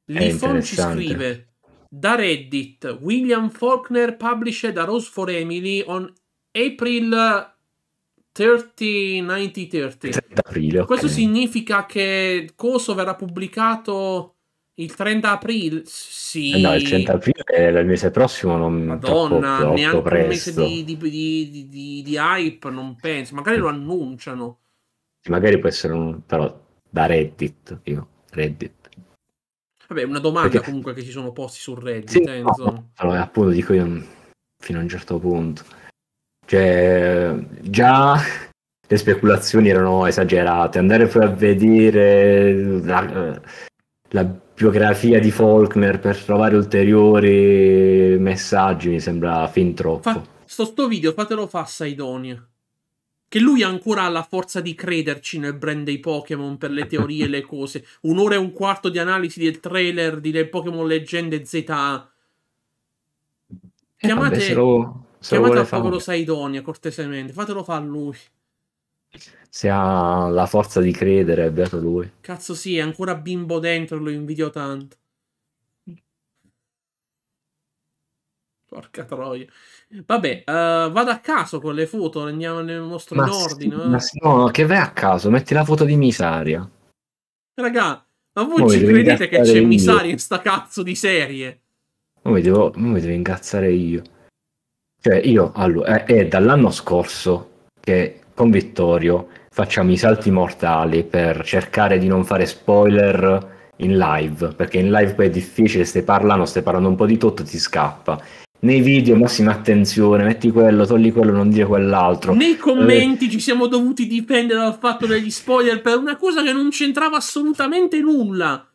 Lifon ci scrive da Reddit: William Faulkner published a Rose for Emily on April 30, 90, 30. 30 aprile, okay. Questo significa che il Coso verrà pubblicato il 30 aprile? Sì. Eh no, il 30 aprile è il mese prossimo. Non Madonna, troppo, neanche presto. un mese di, di, di, di, hype, non penso. Magari lo annunciano. Magari può essere un... però da Reddit, io. Reddit. Vabbè, una domanda Perché... comunque che ci sono posti su Reddit. Sì, eh, no. Allora, eh, appunto, dico io fino a un certo punto. Cioè, già le speculazioni erano esagerate. Andare poi a vedere... La la biografia di Faulkner per trovare ulteriori messaggi mi sembra fin troppo. Fa, sto, sto video fatelo fa a Saidonia. Che lui ancora ha la forza di crederci nel brand dei Pokémon per le teorie e le cose. Un'ora e un quarto di analisi del trailer di le Pokémon Leggende ZA. Chiamate, eh, vabbè, se lo, se chiamate a favore Saidonia cortesemente, fatelo fa a lui. Se ha la forza di credere, è beato lui. Cazzo sì, è ancora bimbo dentro, lo invidio tanto. Porca troia. Vabbè, uh, vado a caso con le foto, andiamo nel mostro in ordine. Sì, ma sì, eh. no, che vai a caso, metti la foto di Misaria. Raga, ma voi ci credete che c'è Misaria in sta cazzo di serie? Non mi devo, non mi devo incazzare io. Cioè, io, allora, è, eh, è dall'anno scorso che con Vittorio facciamo i salti mortali per cercare di non fare spoiler in live, perché in live poi è difficile, stai parlando, stai parlando un po' di tutto, ti scappa. Nei video massima attenzione, metti quello, togli quello, non dire quell'altro. Nei eh, commenti eh. ci siamo dovuti dipendere dal fatto degli spoiler per una cosa che non c'entrava assolutamente nulla.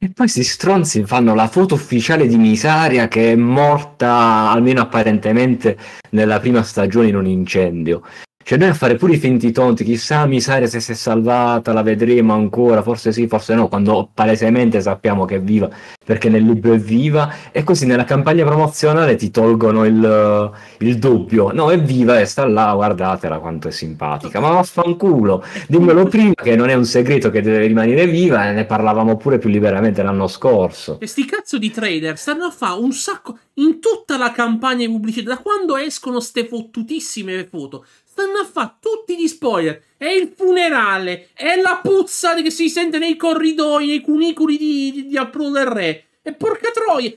E poi si stronzi fanno la foto ufficiale di Misaria che è morta, almeno apparentemente, nella prima stagione in un incendio. Cioè noi a fare pure i finti tonti, chissà Misaria se si è salvata, la vedremo ancora, forse sì, forse no, quando palesemente sappiamo che è viva, perché nel libro è viva, e così nella campagna promozionale ti tolgono il, il dubbio. No, è viva e sta là, guardatela quanto è simpatica. Ma vaffanculo, dimmelo prima che non è un segreto che deve rimanere viva, e ne parlavamo pure più liberamente l'anno scorso. E sti cazzo di trader stanno a fare un sacco in tutta la campagna pubblicità, da quando escono ste fottutissime foto, stanno a fare tutti gli spoiler. È il funerale, è la puzza che si sente nei corridoi, nei cunicoli di, di, di Approdo del Re. E porca troia!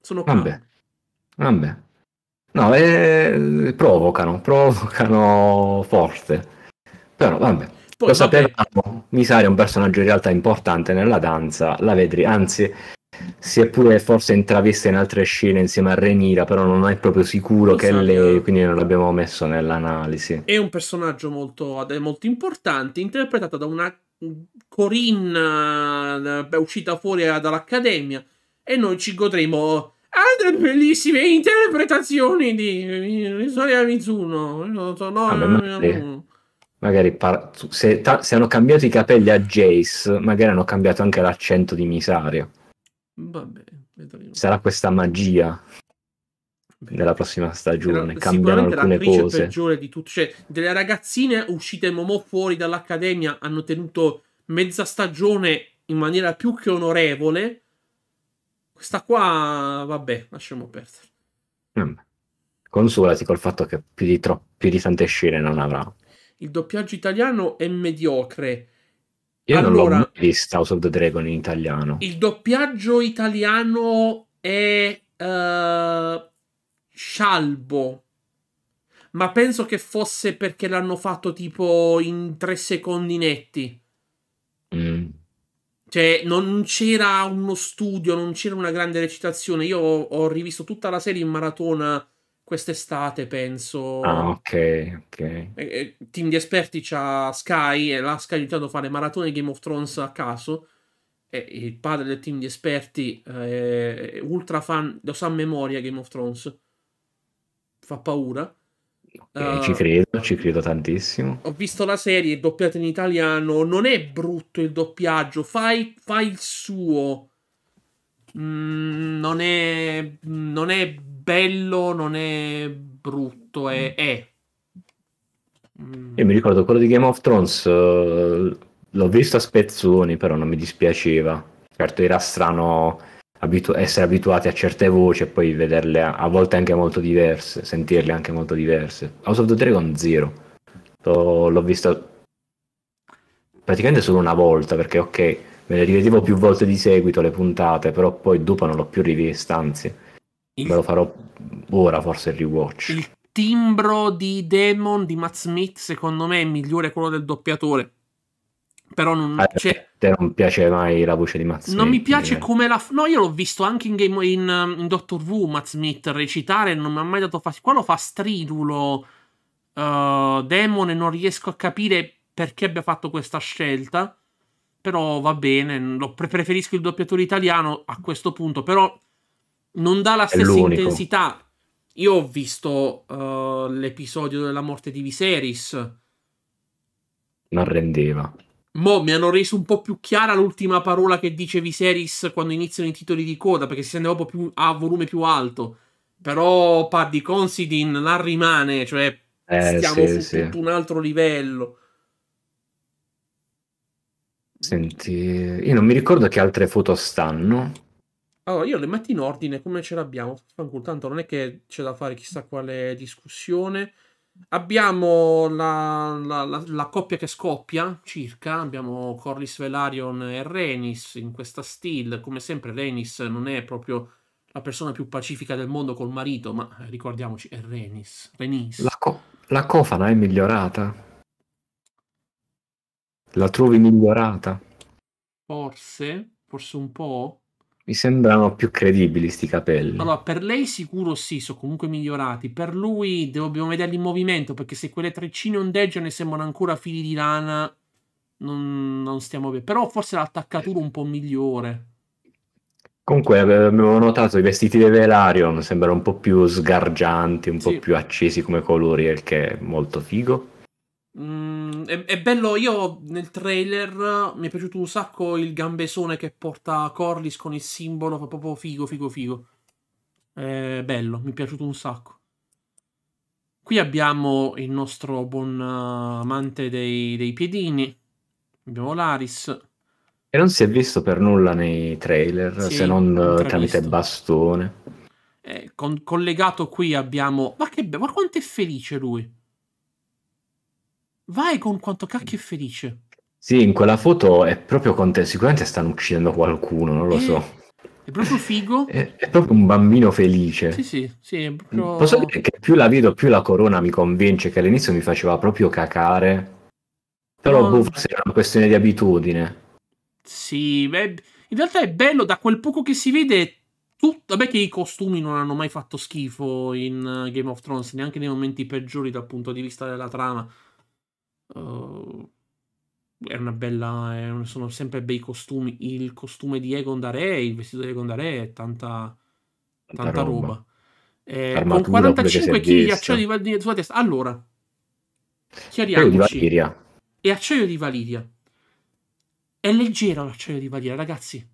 Sono qua. Vabbè, vabbè. No, eh, eh, provocano, provocano forte. Però vabbè. Poi, lo sapevamo, Misari è un personaggio in realtà importante nella danza, la vedremo, anzi si è pure forse intravista in altre scene insieme a Renira, però non è proprio sicuro Lo che è esatto. lei, quindi non l'abbiamo messo nell'analisi. È un personaggio molto, molto importante, interpretato da una Corinna eh, uscita fuori eh, dall'Accademia e noi ci godremo altre bellissime interpretazioni di Soria Mizuno. no, magari par- se, ta- se, hanno cambiato i capelli a Jace, magari hanno cambiato anche l'accento di Misario. Vabbè, vedremo. Sarà questa magia nella prossima stagione. Era, Cambiano alcune cose. peggiore di tutto. Cioè, delle ragazzine uscite Momo fuori dall'accademia hanno tenuto mezza stagione in maniera più che onorevole. Questa qua, vabbè, lasciamo perdere. Vabbè. Mm. Consolati col fatto che più di, tro- più di tante scene non avrà. Il doppiaggio italiano è mediocre io allora, non l'ho mai visto House of the Dragon in italiano. Il doppiaggio italiano è uh, scialbo, ma penso che fosse perché l'hanno fatto tipo in tre secondi netti. Mm. Cioè, non c'era uno studio, non c'era una grande recitazione. Io ho, ho rivisto tutta la serie in maratona quest'estate, penso. Ah, ok, ok. team di esperti c'ha Sky e là Sky ha aiutato a fare maratone Game of Thrones a caso. E il padre del team di esperti è eh, ultra fan, lo sa a memoria Game of Thrones. Fa paura. Okay, uh, ci eh, credo, ci credo tantissimo. Ho visto la serie doppiata in italiano, non è brutto il doppiaggio, fai, fai il suo. Mm, non, è, non è bello, non è brutto, è... Mm. è. Mm. Io mi ricordo quello di Game of Thrones, uh, l'ho visto a spezzoni, però non mi dispiaceva. Certo, era strano abitu- essere abituati a certe voci e poi vederle a-, a volte anche molto diverse, sentirle anche molto diverse. House of the Dragon zero. L'ho, l'ho visto praticamente solo una volta perché ok, me le rivedevo più volte di seguito le puntate, però poi dopo non l'ho più rivista, anzi Me lo farò ora forse il rewatch. Il timbro di Demon di Matt Smith secondo me è migliore quello del doppiatore. Però non, ah, cioè, te non piace mai la voce di Matt Smith. Non mi piace eh. come la... No, io l'ho visto anche in, Game, in, um, in Doctor Who Matt Smith recitare, non mi ha mai dato fastidio. Qua lo fa stridulo uh, Demon e non riesco a capire perché abbia fatto questa scelta. Però va bene, lo preferisco il doppiatore italiano a questo punto. Però non dà la stessa intensità. Io ho visto uh, l'episodio della morte di Viserys. Non rendeva. Mo mi hanno reso un po' più chiara l'ultima parola che dice Viserys quando iniziano i titoli di coda, perché si sente proprio più, a volume più alto. Però Paddy Considine la rimane, cioè eh, stiamo sì, su sì. tutto un altro livello. Senti, io non mi ricordo che altre foto stanno. Allora, io le metto in ordine come ce l'abbiamo. Fanculo, tanto non è che c'è da fare chissà quale discussione. Abbiamo la, la, la, la coppia che scoppia, circa. Abbiamo Corlys Velarion e Renis in questa steel. Come sempre Renis non è proprio la persona più pacifica del mondo col marito, ma ricordiamoci, è Renis. Renis. La, co- la cofana è migliorata. La trovi migliorata? Forse, forse un po'. Mi sembrano più credibili sti capelli. Allora, per lei sicuro sì, sono comunque migliorati. Per lui dobbiamo vederli in movimento, perché se quelle treccine ondeggiano e sembrano ancora fili di lana, non, non stiamo bene. Però forse l'attaccatura un po' migliore. Comunque eh, abbiamo notato i vestiti di Velarion sembrano un po' più sgargianti, un sì. po' più accesi come colori, il che è molto figo. Mm, è, è, bello, io nel trailer mi è piaciuto un sacco il gambesone che porta Corlys con il simbolo proprio figo, figo, figo. È bello, mi è piaciuto un sacco. Qui abbiamo il nostro buon eh, amante dei, dei, piedini, abbiamo Laris. E non si è visto per nulla nei trailer, sì, se non tramite bastone. Eh, con, collegato qui abbiamo... Ma che bello, ma quanto è felice lui! Vai con quanto cacchio è felice. Sì, in quella foto è proprio con te. Sicuramente stanno uccidendo qualcuno, non lo e... Eh, so. È proprio figo. È, è, proprio un bambino felice. Sì, sì, sì. Proprio... Posso dire che più la vedo, più la corona mi convince che all'inizio mi faceva proprio cacare. Però, no. boh, forse è una questione di abitudine. Sì, beh, in realtà è bello da quel poco che si vede. Tutto, vabbè che i costumi non hanno mai fatto schifo in eh, Game of Thrones, neanche nei momenti peggiori dal punto di vista della trama Uh, è una bella. È un, sono sempre bei costumi. Il costume di Egon da Re, il vestito di Egon da Re, è tanta, tanta, tanta roba. roba. Eh, con 45 kg di acciaio di, sulla testa. Allora, chiariamoci. È acciaio di Valiria. È leggero l'acciaio di Valiria, ragazzi.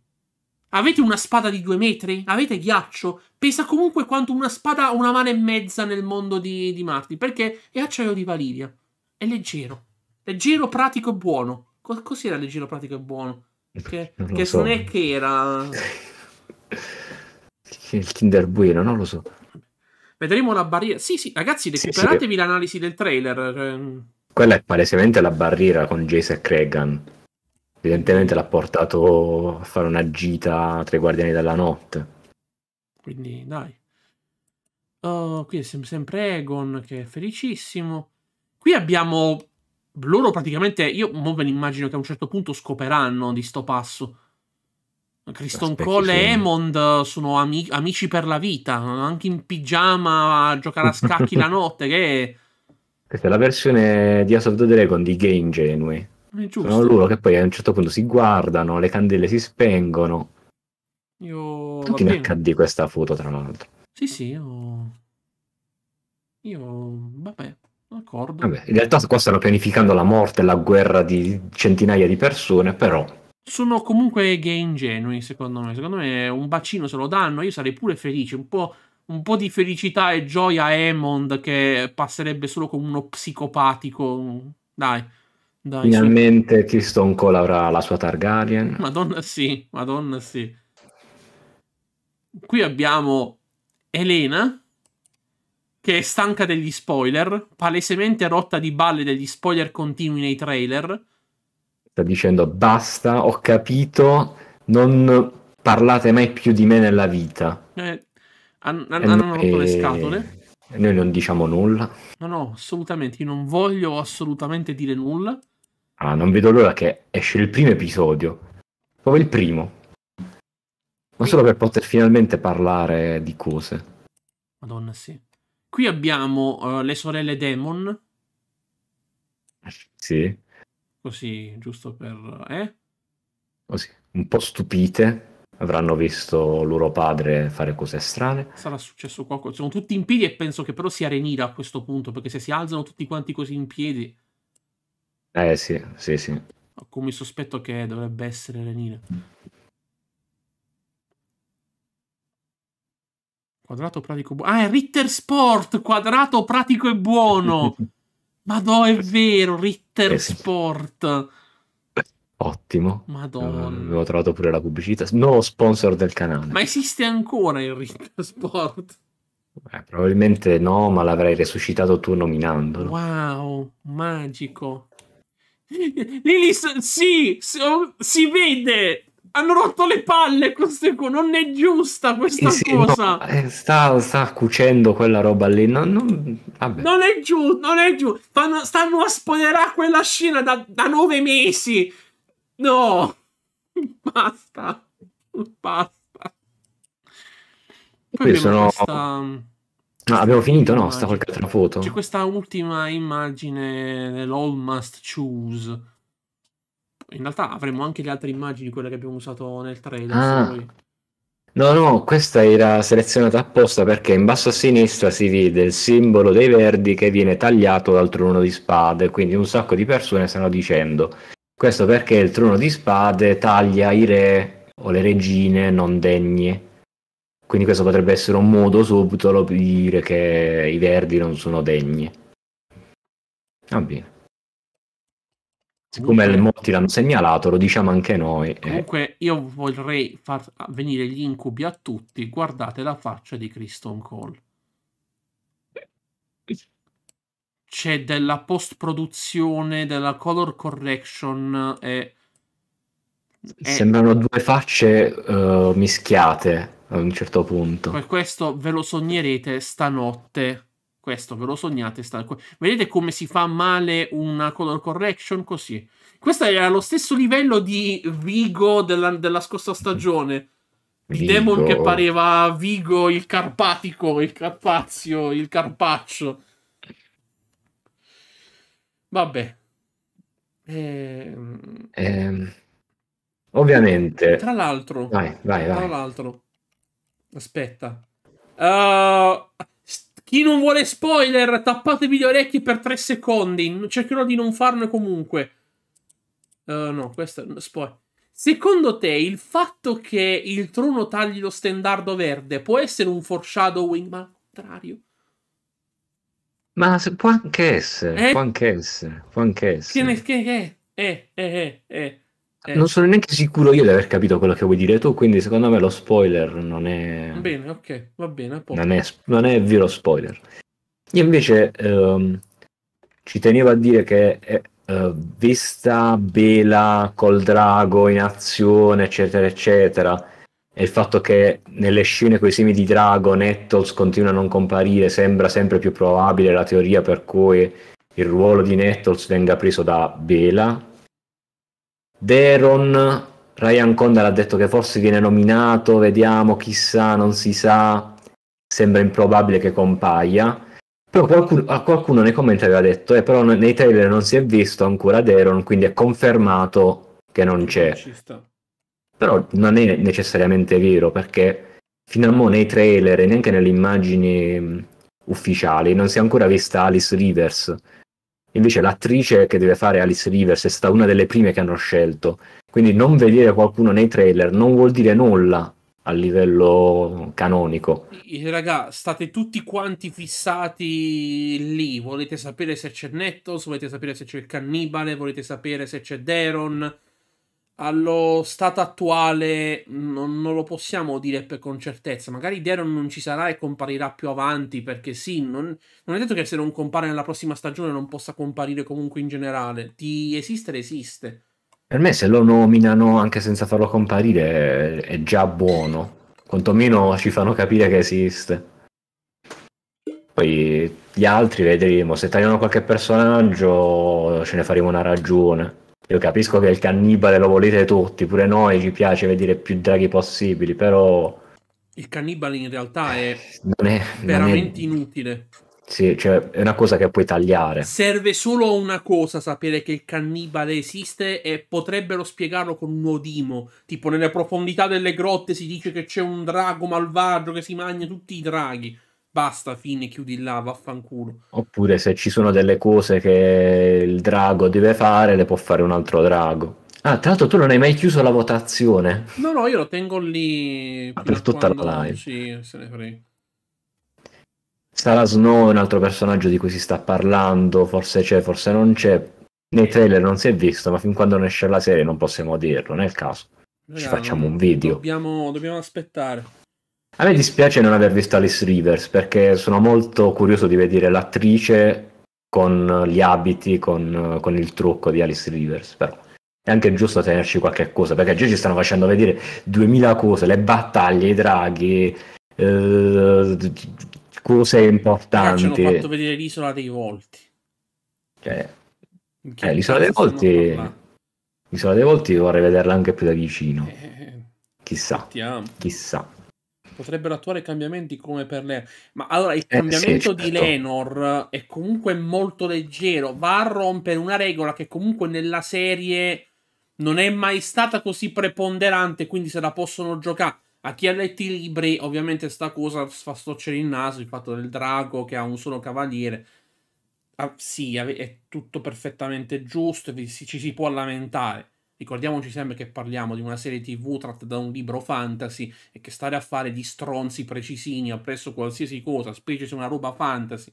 Avete una spada di due metri? Avete ghiaccio? Pesa comunque quanto una spada una mano e mezza nel mondo di, di Marti, perché è acciaio di Valiria. È leggero. Leggero, pratico e buono. Cos'era leggero, pratico e buono? Eh, che non, che so. non è che era... Il Kinder Bueno, non lo so. Vedremo la barriera. Sì, sì, ragazzi, recuperatevi sì, sì. l'analisi del trailer. Ehm. Quella è palesemente la barriera con Jace e Cregan. Evidentemente l'ha portato a fare una gita tra i guardiani della notte. Quindi, dai. Uh, qui è sempre Egon che è felicissimo. Qui abbiamo loro praticamente, io mo me immagino che a un certo punto scoperanno di sto passo. Criston Cole e Hammond sono ami amici per la vita, anche in pigiama a giocare a scacchi la notte. Che... Questa è la versione di House of the Dragon di Gay Ingenui. Sono loro che poi a un certo punto si guardano, le candele si spengono. Io... Tutti in HD questa foto, tra l'altro. Sì, sì, io... Io... Vabbè. D'accordo. Vabbè, in realtà qua stanno pianificando la morte, la guerra di centinaia di persone, però... Sono comunque gay ingenui, secondo me. Secondo me un bacino se lo danno, io sarei pure felice, un po', un po di felicità e gioia a Emond che passerebbe solo come uno psicopatico. Dai. Dai, Finalmente su... Kiston Cole avrà la sua Targaryen. Madonna sì, madonna sì. Qui abbiamo Elena che è stanca degli spoiler, palesemente rotta di balle degli spoiler continui nei trailer. Sta dicendo basta, ho capito, non parlate mai più di me nella vita. Eh, hanno an- an- rotto e... le eh, scatole. Noi non diciamo nulla. No, no, assolutamente, io non voglio assolutamente dire nulla. Ah, non vedo l'ora che esce il primo episodio. Proprio il primo. Ma solo per poter finalmente parlare di cose. Madonna, sì. Qui abbiamo uh, le sorelle Demon. Sì. Così, giusto per... Eh? Così, un po' stupite. Avranno visto loro padre fare cose strane. Sarà successo qualcosa. Sono tutti in piedi e penso che però sia Renira a questo punto, perché se si alzano tutti quanti così in piedi... Eh sì, sì, sì. come sospetto che dovrebbe essere Renira. Quadrato pratico buono. Ah, è Ritter Sport, quadrato pratico e buono. Madò, è vero, Ritter eh sì. Sport. Ottimo. Madonna. Uh, avevo trovato pure la pubblicità. Nuovo sponsor del canale. Ma esiste ancora il Ritter Sport? Eh, probabilmente no, ma l'avrai resuscitato tu nominandolo. Wow, magico. Lilis, sì, so, si vede hanno rotto le palle queste cose. Non è giusta questa sì, cosa. No, eh, sta, sta, cucendo quella roba lì. Non, non, non è giusto, non è giusto. stanno a spoilerare quella scena da, da nove mesi. No, basta. Basta. Poi Io sono... questa... No, abbiamo finito, no? Sta qualche altra foto. C'è questa ultima immagine dell'All Must Choose in realtà avremo anche le altre immagini, quelle che abbiamo usato nel trailer. Ah. No, no, questa era selezionata apposta perché in basso a sinistra si vede il simbolo dei verdi che viene tagliato dal trono di spade, quindi un sacco di persone stanno dicendo questo perché il trono di spade taglia i re o le regine non degne. Quindi questo potrebbe essere un modo subito di dire che i verdi non sono degni. Va bene. Siccome comunque, molti l'hanno segnalato, lo diciamo anche noi. Eh. Comunque, io vorrei far venire gli incubi a tutti. Guardate la faccia di Criston Cole. C'è della post-produzione, della color correction. E, e... Sembrano due facce uh, mischiate a un certo punto. Per questo ve lo sognerete stanotte questo ve lo sognate. Sta... Vedete come si fa male una color correction così. Questo era lo stesso livello di Vigo della, della scorsa stagione. Di Vigo. Demon che pareva Vigo, il Carpatico, il Carpazio, il Carpaccio. Vabbè. Eh... Eh, ovviamente. Tra l'altro. Vai, vai, vai. Tra l'altro. Aspetta. Uh, chi non vuole spoiler, tappatevi le orecchie per tre secondi. Cercherò di non farne comunque. Uh, no, questo è spoiler. Secondo te il fatto che il trono tagli lo stendardo verde può essere un foreshadowing, ma al contrario? Ma può anche essere, eh? può anche essere, può anche essere. Che, ne, che, che, eh, eh, eh, eh. Eh, non sono neanche sicuro io di aver capito quello che vuoi dire tu, quindi secondo me lo spoiler non è... Bene, ok, va bene. Non è, non è, vero spoiler. Io invece ehm, ci tenevo a dire che è, eh, eh, vista Bela col drago in azione, eccetera, eccetera, e il fatto che nelle scene con i semi di drago Nettles continua a non comparire, sembra sempre più probabile la teoria per cui il ruolo di Nettles venga preso da Bela Deron, Ryan Condal ha detto che forse viene nominato, vediamo, chissà, non si sa, sembra improbabile che compaia. Però qualcuno, qualcuno nei commenti aveva detto, eh, però nei trailer non si è visto ancora Deron, quindi è confermato che non c'è. Però non è necessariamente vero, perché fino a mo nei trailer e neanche nelle immagini ufficiali non si è ancora vista Alice Rivers, Invece l'attrice che deve fare Alice Rivers è stata una delle prime che hanno scelto. Quindi non vedere qualcuno nei trailer non vuol dire nulla a livello canonico. Raga, state tutti quanti fissati lì. Volete sapere se c'è Nettos, volete sapere se c'è il cannibale, volete sapere se c'è Daron, allo stato attuale non, non, lo possiamo dire per, con certezza. Magari Daron non ci sarà e comparirà più avanti, perché sì, non, non, è detto che se non compare nella prossima stagione non possa comparire comunque in generale. Di esistere esiste. Per me se lo nominano anche senza farlo comparire è, è già buono. Quantomeno ci fanno capire che esiste. Poi gli altri vedremo, se tagliano qualche personaggio ce ne faremo una ragione io capisco che il cannibale lo volete tutti, pure noi ci piace vedere più draghi possibili, però... Il cannibale in realtà è, eh, è veramente è... inutile. Sì, cioè è una cosa che puoi tagliare. Serve solo una cosa sapere che il cannibale esiste e potrebbero spiegarlo con un odimo. Tipo nelle profondità delle grotte si dice che c'è un drago malvagio che si mangia tutti i draghi basta, fine, chiudi là, vaffanculo. Oppure se ci sono delle cose che il drago deve fare, le può fare un altro drago. Ah, tra l'altro tu non hai mai chiuso la votazione. No, no, io lo tengo lì... per tutta la live. Sì, se ne frega. Sara Snow è un altro personaggio di cui si sta parlando, forse c'è, forse non c'è. Nei trailer non si è visto, ma fin quando non esce la serie non possiamo dirlo, nel caso. Ragazzi, Ci facciamo un video. Dobbiamo, dobbiamo aspettare. A me dispiace non aver visto Alice Rivers perché sono molto curioso di vedere l'attrice con gli abiti, con, con il trucco di Alice Rivers, però è anche giusto tenerci qualche cosa, perché già ci stanno facendo vedere duemila cose, le battaglie, i draghi, eh, cose importanti. Eh, ci hanno fatto vedere l'isola dei volti. Cioè, eh, l'isola dei volti... L'isola dei volti vorrei vederla anche più da vicino. Eh, chissà. Mettiamo. Chissà potrebbero attuare cambiamenti come per Lenor. Ma allora il cambiamento eh, sì, certo. di Lenor è comunque molto leggero, va a rompere una regola che comunque nella serie non è mai stata così preponderante, quindi se la possono giocare. A chi ha letto i libri, ovviamente sta cosa fa stoccere il naso, il fatto del drago che ha un solo cavaliere. Ah, sì, è tutto perfettamente giusto, ci si può lamentare Ricordiamoci sempre che parliamo di una serie TV tratta da un libro fantasy e che stare a fare di stronzi precisini appresso qualsiasi cosa, specie se una roba fantasy,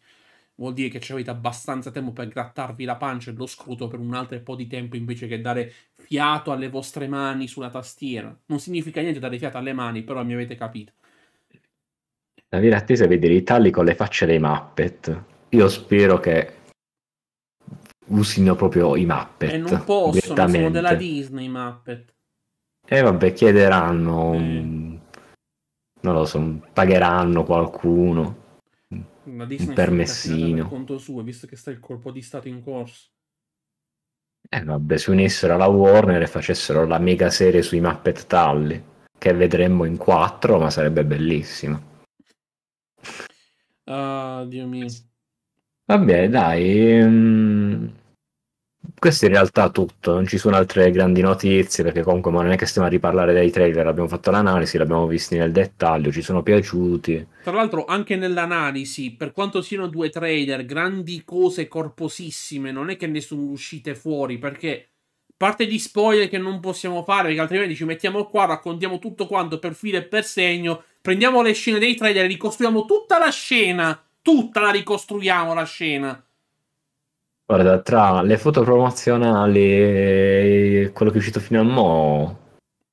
vuol dire che avete abbastanza tempo per grattarvi la pancia e lo scruto per un altro po' di tempo invece che dare fiato alle vostre mani sulla tastiera. Non significa niente dare fiato alle mani, però mi avete capito. La vera attesa è vedere i tagli con le facce dei Muppet. Io spero che usino proprio i Muppet. E non possono, sono della Disney i Muppet. E eh, vabbè, chiederanno... Mm. Non lo so, pagheranno qualcuno. La Disney un permessino. Per conto suo, visto che sta il colpo di stato in corso. Eh vabbè, se unissero alla Warner e facessero la mega serie sui Muppet Tally, che vedremmo in quattro, ma sarebbe bellissimo. Ah, oh, Dio mio. Vabbè, dai. Um questo in realtà tutto, non ci sono altre grandi notizie perché comunque ma non è che stiamo a riparlare dei trailer, abbiamo fatto l'analisi, l'abbiamo visti nel dettaglio, ci sono piaciuti. Tra l'altro anche nell'analisi, per quanto siano due trailer, grandi cose corposissime, non è che ne sono uscite fuori perché parte di spoiler che non possiamo fare perché altrimenti ci mettiamo qua, raccontiamo tutto quanto per filo e per segno, prendiamo le scene dei trailer, ricostruiamo tutta la scena, tutta la ricostruiamo la scena Guarda, tra le foto promozionali e quello che è uscito fino a mo',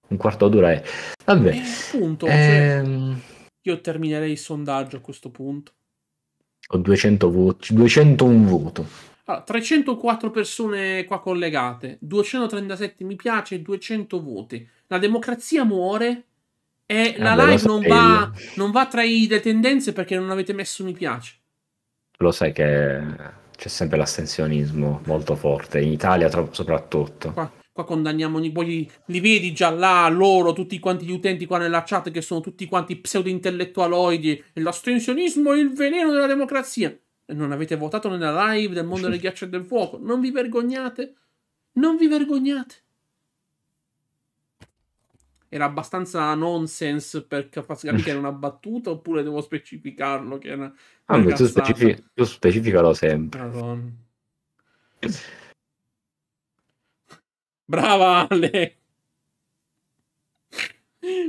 un quarto d'ora è. Vabbè. Eh, appunto, cioè, ehm... cioè, io terminerei il sondaggio a questo punto. Ho 200 voti, 201 voto. Allora, ah, 304 persone qua collegate, 237 mi piace, 200 voti. La democrazia muore e eh, la vabbè, live non va, non va, tra le tendenze perché non avete messo mi piace. Lo sai che c'è sempre l'astensionismo molto forte, in Italia soprattutto. Qua, qua condanniamo, poi li, li vedi già là, loro, tutti quanti gli utenti qua nella chat che sono tutti quanti pseudo-intellettualoidi, l'astensionismo è il veleno della democrazia. E non avete votato nella live del mondo del ghiaccio e del fuoco, non vi vergognate? Non vi vergognate? era abbastanza nonsense per capire che era una battuta oppure devo specificarlo che era ah, tu, specific- tu specificalo sempre Madonna. brava Ale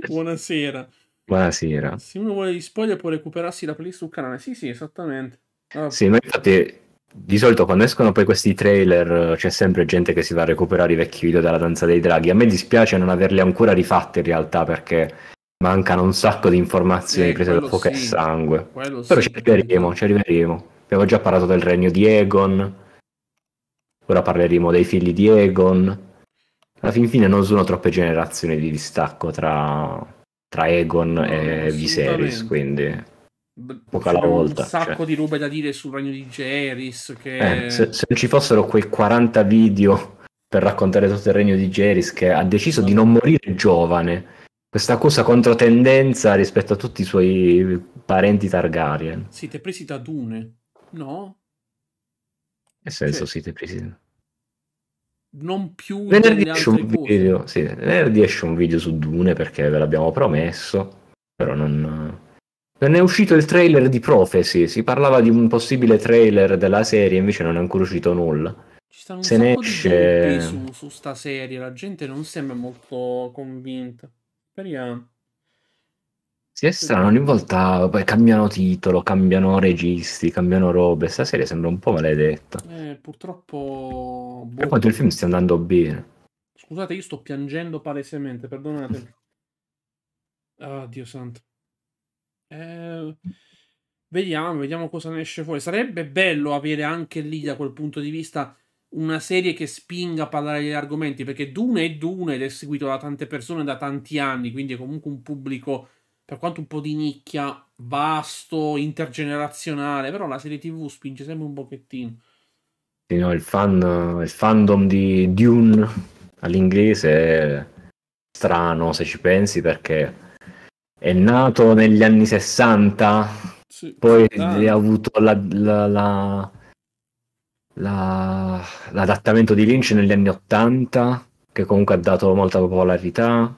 buonasera buonasera se uno vuole gli spoiler può recuperarsi la playlist sul canale sì sì esattamente allora, sì, noi infatti di solito quando escono poi questi trailer eh, c'è sempre gente che si va a recuperare i vecchi video della danza dei draghi. A me dispiace non averli ancora rifatti in realtà perché mancano un sacco di informazioni eh, prese da fuoco sì. e sangue. Però sì. ci arriveremo, ci arriveremo. Abbiamo già parlato del regno di Egon, ora parleremo dei figli di Egon. Alla fin fine non sono troppe generazioni di distacco tra, tra Egon no, e Viserys, quindi poca alla volta. Un sacco cioè. di robe da dire sul regno di Geris. Che... Eh, se, se, ci fossero quei 40 video per raccontare tutto il regno di Geris, che ha deciso no. di non morire giovane, questa cosa contro tendenza rispetto a tutti i suoi parenti Targaryen. Siete presi da Dune, no? Che senso cioè... siete presi? non più venerdì esce, un cose. video, sì, venerdì esce un video su Dune perché ve l'abbiamo promesso però non, non è uscito il trailer di Prophecy, si parlava di un possibile trailer della serie, invece non è ancora uscito nulla. Ci stanno un Se ne esce... su, su sta serie, la gente non sembra molto convinta. Speriamo. Sì, è strano, ogni volta poi cambiano titolo, cambiano registi, cambiano robe. Sta serie sembra un po' maledetta. Eh, purtroppo. Per boh. quanto il film stia andando bene. Scusate, io sto piangendo palesemente, perdonate. Ah, Dio santo. Eh, vediamo, vediamo cosa ne esce fuori. Sarebbe bello avere anche lì, da quel punto di vista, una serie che spinga a parlare degli argomenti, perché Dune è Dune ed è seguito da tante persone da tanti anni, quindi è comunque un pubblico, per quanto un po' di nicchia, vasto, intergenerazionale, però la serie TV spinge sempre un pochettino. Sì, no, il, fan, il fandom di Dune all'inglese è strano se ci pensi perché è nato negli anni 60, sì, poi ah. ha avuto la, la, la, la, l'adattamento di Lynch negli anni 80, che comunque ha dato molta popolarità,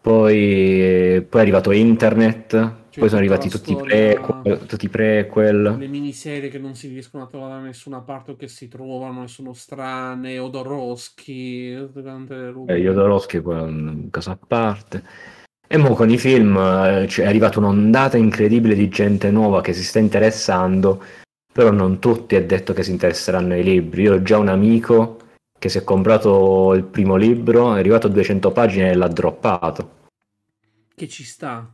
poi, poi è arrivato internet, cioè, poi sono arrivati tutti, storia, prequel, tutti i prequel. Le miniserie che non si riescono a trovare da nessuna parte o che si trovano e sono strane, Odorowski, eh, Odorowski è un caso a parte. E mo con i film eh, è arrivata un'ondata incredibile di gente nuova che si sta interessando, però non tutti è detto che si interesseranno ai libri. Io ho già un amico che si è comprato il primo libro, è arrivato a 200 pagine e l'ha droppato. Che ci sta?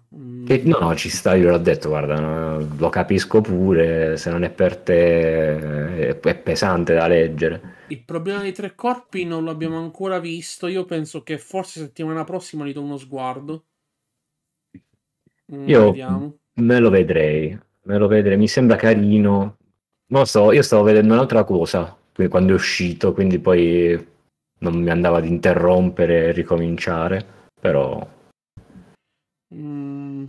Che, no, no, ci sta, io l'ho detto, guarda, no, lo capisco pure, se non è per te eh, è, è pesante da leggere. Il problema dei tre corpi non l'abbiamo ancora visto, io penso che forse settimana prossima gli do uno sguardo Mm, Io vediamo. me lo vedrei, me lo vedrei, mi sembra carino. Non lo so, io stavo vedendo un'altra cosa quando è uscito, quindi poi non mi andava ad interrompere e ricominciare, però... Mm,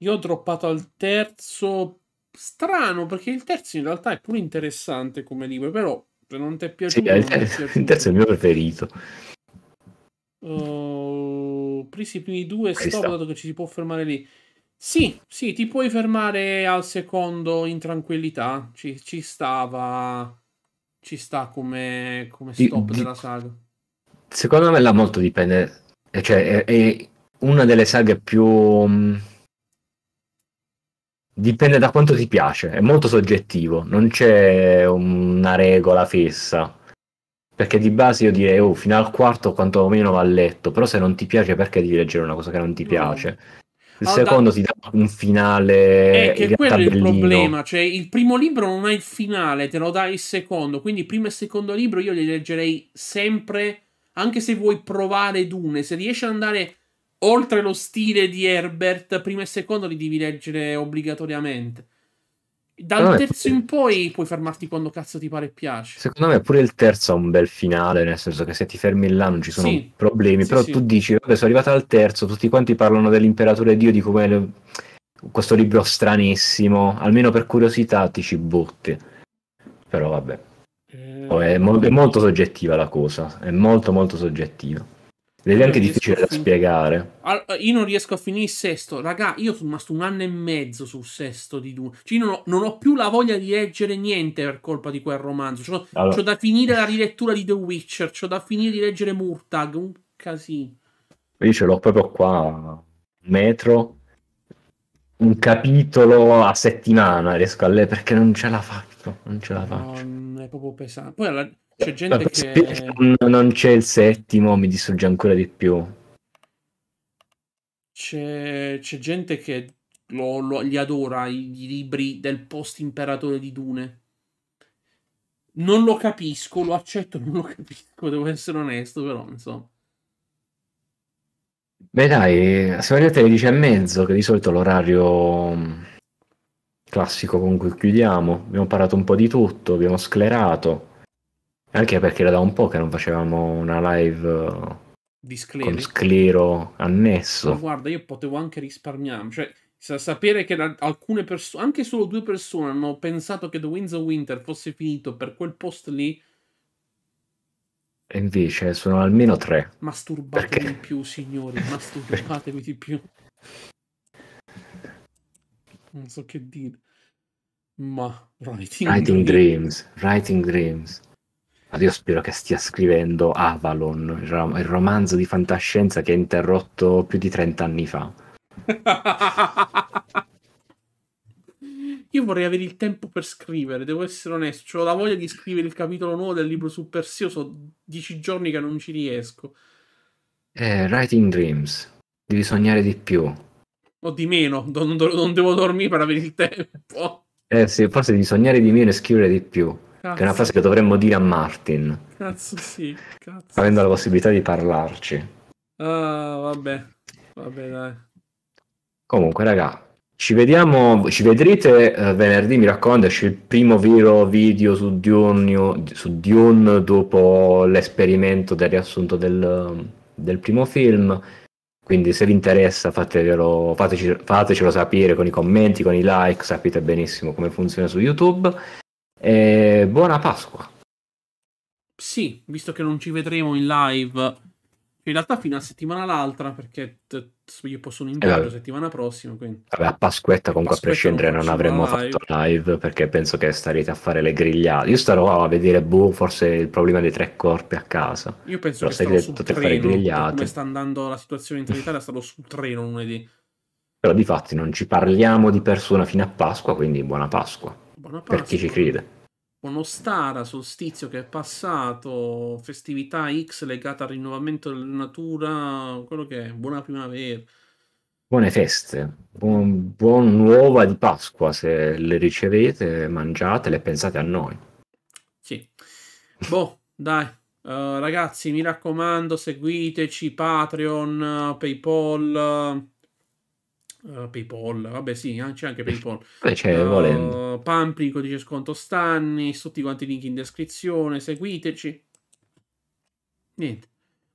io ho droppato al terzo, strano perché il terzo in realtà è pure interessante come libro, però se non ti è piaciuto... Sì, il, terzo, il terzo è il mio preferito. Uh su presi i primi due ci stop, dato che ci si può fermare lì. Sì, sì, ti puoi fermare al secondo in tranquillità. Ci, ci stava. Ci sta come, come stop di, della saga. Secondo me la molto dipende. Eh, cioè, è, è una delle saghe più. Mm, dipende da quanto ti piace, è molto soggettivo, non c'è una regola fissa. Perché di base io direi, oh, fino al quarto quantomeno va a letto, però se non ti piace perché devi leggere una cosa che non ti piace? Il allora, secondo da... ti dà un finale. E che quello è il problema. Cioè, il primo libro non ha il finale, te lo dà il secondo. Quindi, il primo e il secondo libro io li leggerei sempre. Anche se vuoi provare Dune, se riesci ad andare oltre lo stile di Herbert, primo e secondo li devi leggere obbligatoriamente. Dal Secondo terzo in poi puoi fermarti quando cazzo ti pare e piace. Secondo me pure il terzo ha un bel finale, nel senso che se ti fermi là non ci sono sì, problemi, sì, però sì. tu dici, vabbè sono arrivato al terzo, tutti quanti parlano dell'imperatore Dio, di come questo libro stranissimo, almeno per curiosità ti ci butti. Però vabbè, eh... è, mo- è molto soggettiva la cosa, è molto molto soggettiva. Ed è anche difficile da spiegare. Allora, io non riesco a finire il sesto. Raga, io sono rimasto un anno e mezzo sul sesto di Dune. Cioè, non ho, non ho, più la voglia di leggere niente per colpa di quel romanzo. C'ho, allora. c'ho da finire la rilettura di The Witcher. C'ho da finire di leggere Murtag. Un casino. Io ce l'ho proprio qua. Metro. Un capitolo a settimana riesco a leggere perché non ce la faccio. Non ce la faccio. No, è proprio pesante. Poi alla c'è gente che... Non c'è il settimo, mi distrugge ancora di più. C'è, c'è gente che lo, lo, gli adora i, i libri del post-imperatore di Dune. Non lo capisco, lo accetto, non lo capisco, devo essere onesto, però insomma. Beh dai, siamo arrivati alle 10 e mezzo, che di solito è l'orario mm, classico con cui chiudiamo. Abbiamo parlato un po' di tutto, abbiamo sclerato. Anche perché era da un po' che non facevamo una live eh, di con sclero annesso. Ma guarda, io potevo anche risparmiarmi, cioè sapere che alcune persone, anche solo due persone, hanno pensato che The Winds of Winter fosse finito per quel post lì. E invece sono almeno tre. Masturbatevi perché? di più, signori, masturbatevi di più. Non so che dire. Ma Writing, writing dreams. dreams. Writing Dreams io spero che stia scrivendo Avalon, il romanzo di fantascienza che è interrotto più di 30 anni fa. Io vorrei avere il tempo per scrivere, devo essere onesto. Ho la voglia di scrivere il capitolo nuovo del libro su Perseo, sono dieci giorni che non ci riesco. Eh, writing Dreams, devi sognare di più. O di meno, non, non devo dormire per avere il tempo. Eh sì, forse devi sognare di meno e scrivere di più. Cazzo. È una frase che dovremmo dire a Martin. Cazzo, sì. Cazzo. Avendo la possibilità di parlarci. Ah, vabbè. Vabbè, dai. Comunque, raga, ci vediamo, ci vedrete eh, venerdì, mi raccomando, c'è il primo vero video su Dune, su Dune dopo l'esperimento del riassunto del, del, primo film. Quindi se vi interessa fatecelo, fatecelo, fatecelo sapere con i commenti, con i like, sapete benissimo come funziona su YouTube. E buona Pasqua. Sì, visto che non ci vedremo in live, in realtà fino a settimana l'altra, perché t- io posso un eh, inviato settimana prossima. Vabbè, a Pasquetta comunque a, prescindere non, avremmo fatto live perché penso che starete a fare le grigliate. Io starò a vedere, boh, forse il problema dei tre corpi a casa. Io penso che sarò sul treno, grigliate. come sta andando la situazione in Italia, sarò sul treno lunedì. Però di fatti non ci parliamo di persona fino a Pasqua, quindi buona Pasqua. Buona per chi ci crede. Uno stara, solstizio che è passato, festività X legata al rinnovamento della natura, quello che è, buona primavera. Buone feste, buon, buon uova di Pasqua se le ricevete, mangiatele e pensate a noi. Sì. Boh, dai. Uh, ragazzi, mi raccomando, seguiteci, Patreon, PayPal. Uh, PayPal, vabbè sì, ah, c'è anche PayPal. Beh, c'è, uh, volendo. Pampri, codice sconto Stanni, tutti quanti i link in descrizione, seguiteci. Niente.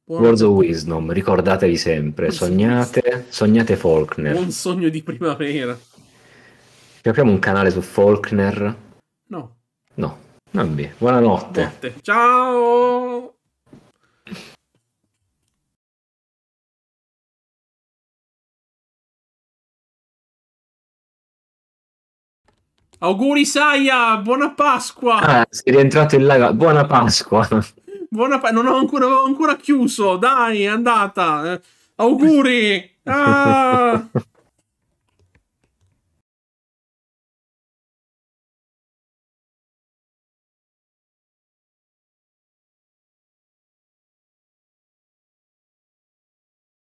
Buon... Words of Wisdom, ricordatevi sempre, sognate, sognate Faulkner. Un sogno di primavera. Ci apriamo un canale su Faulkner? No. No, vabbè, buonanotte. buonanotte. Ciao! Auguri Saia, buona Pasqua! Ah, sei rientrato in live, buona Pasqua! Buona pa non ho ancora, ho ancora, chiuso, dai, è andata! Eh, auguri! Ah!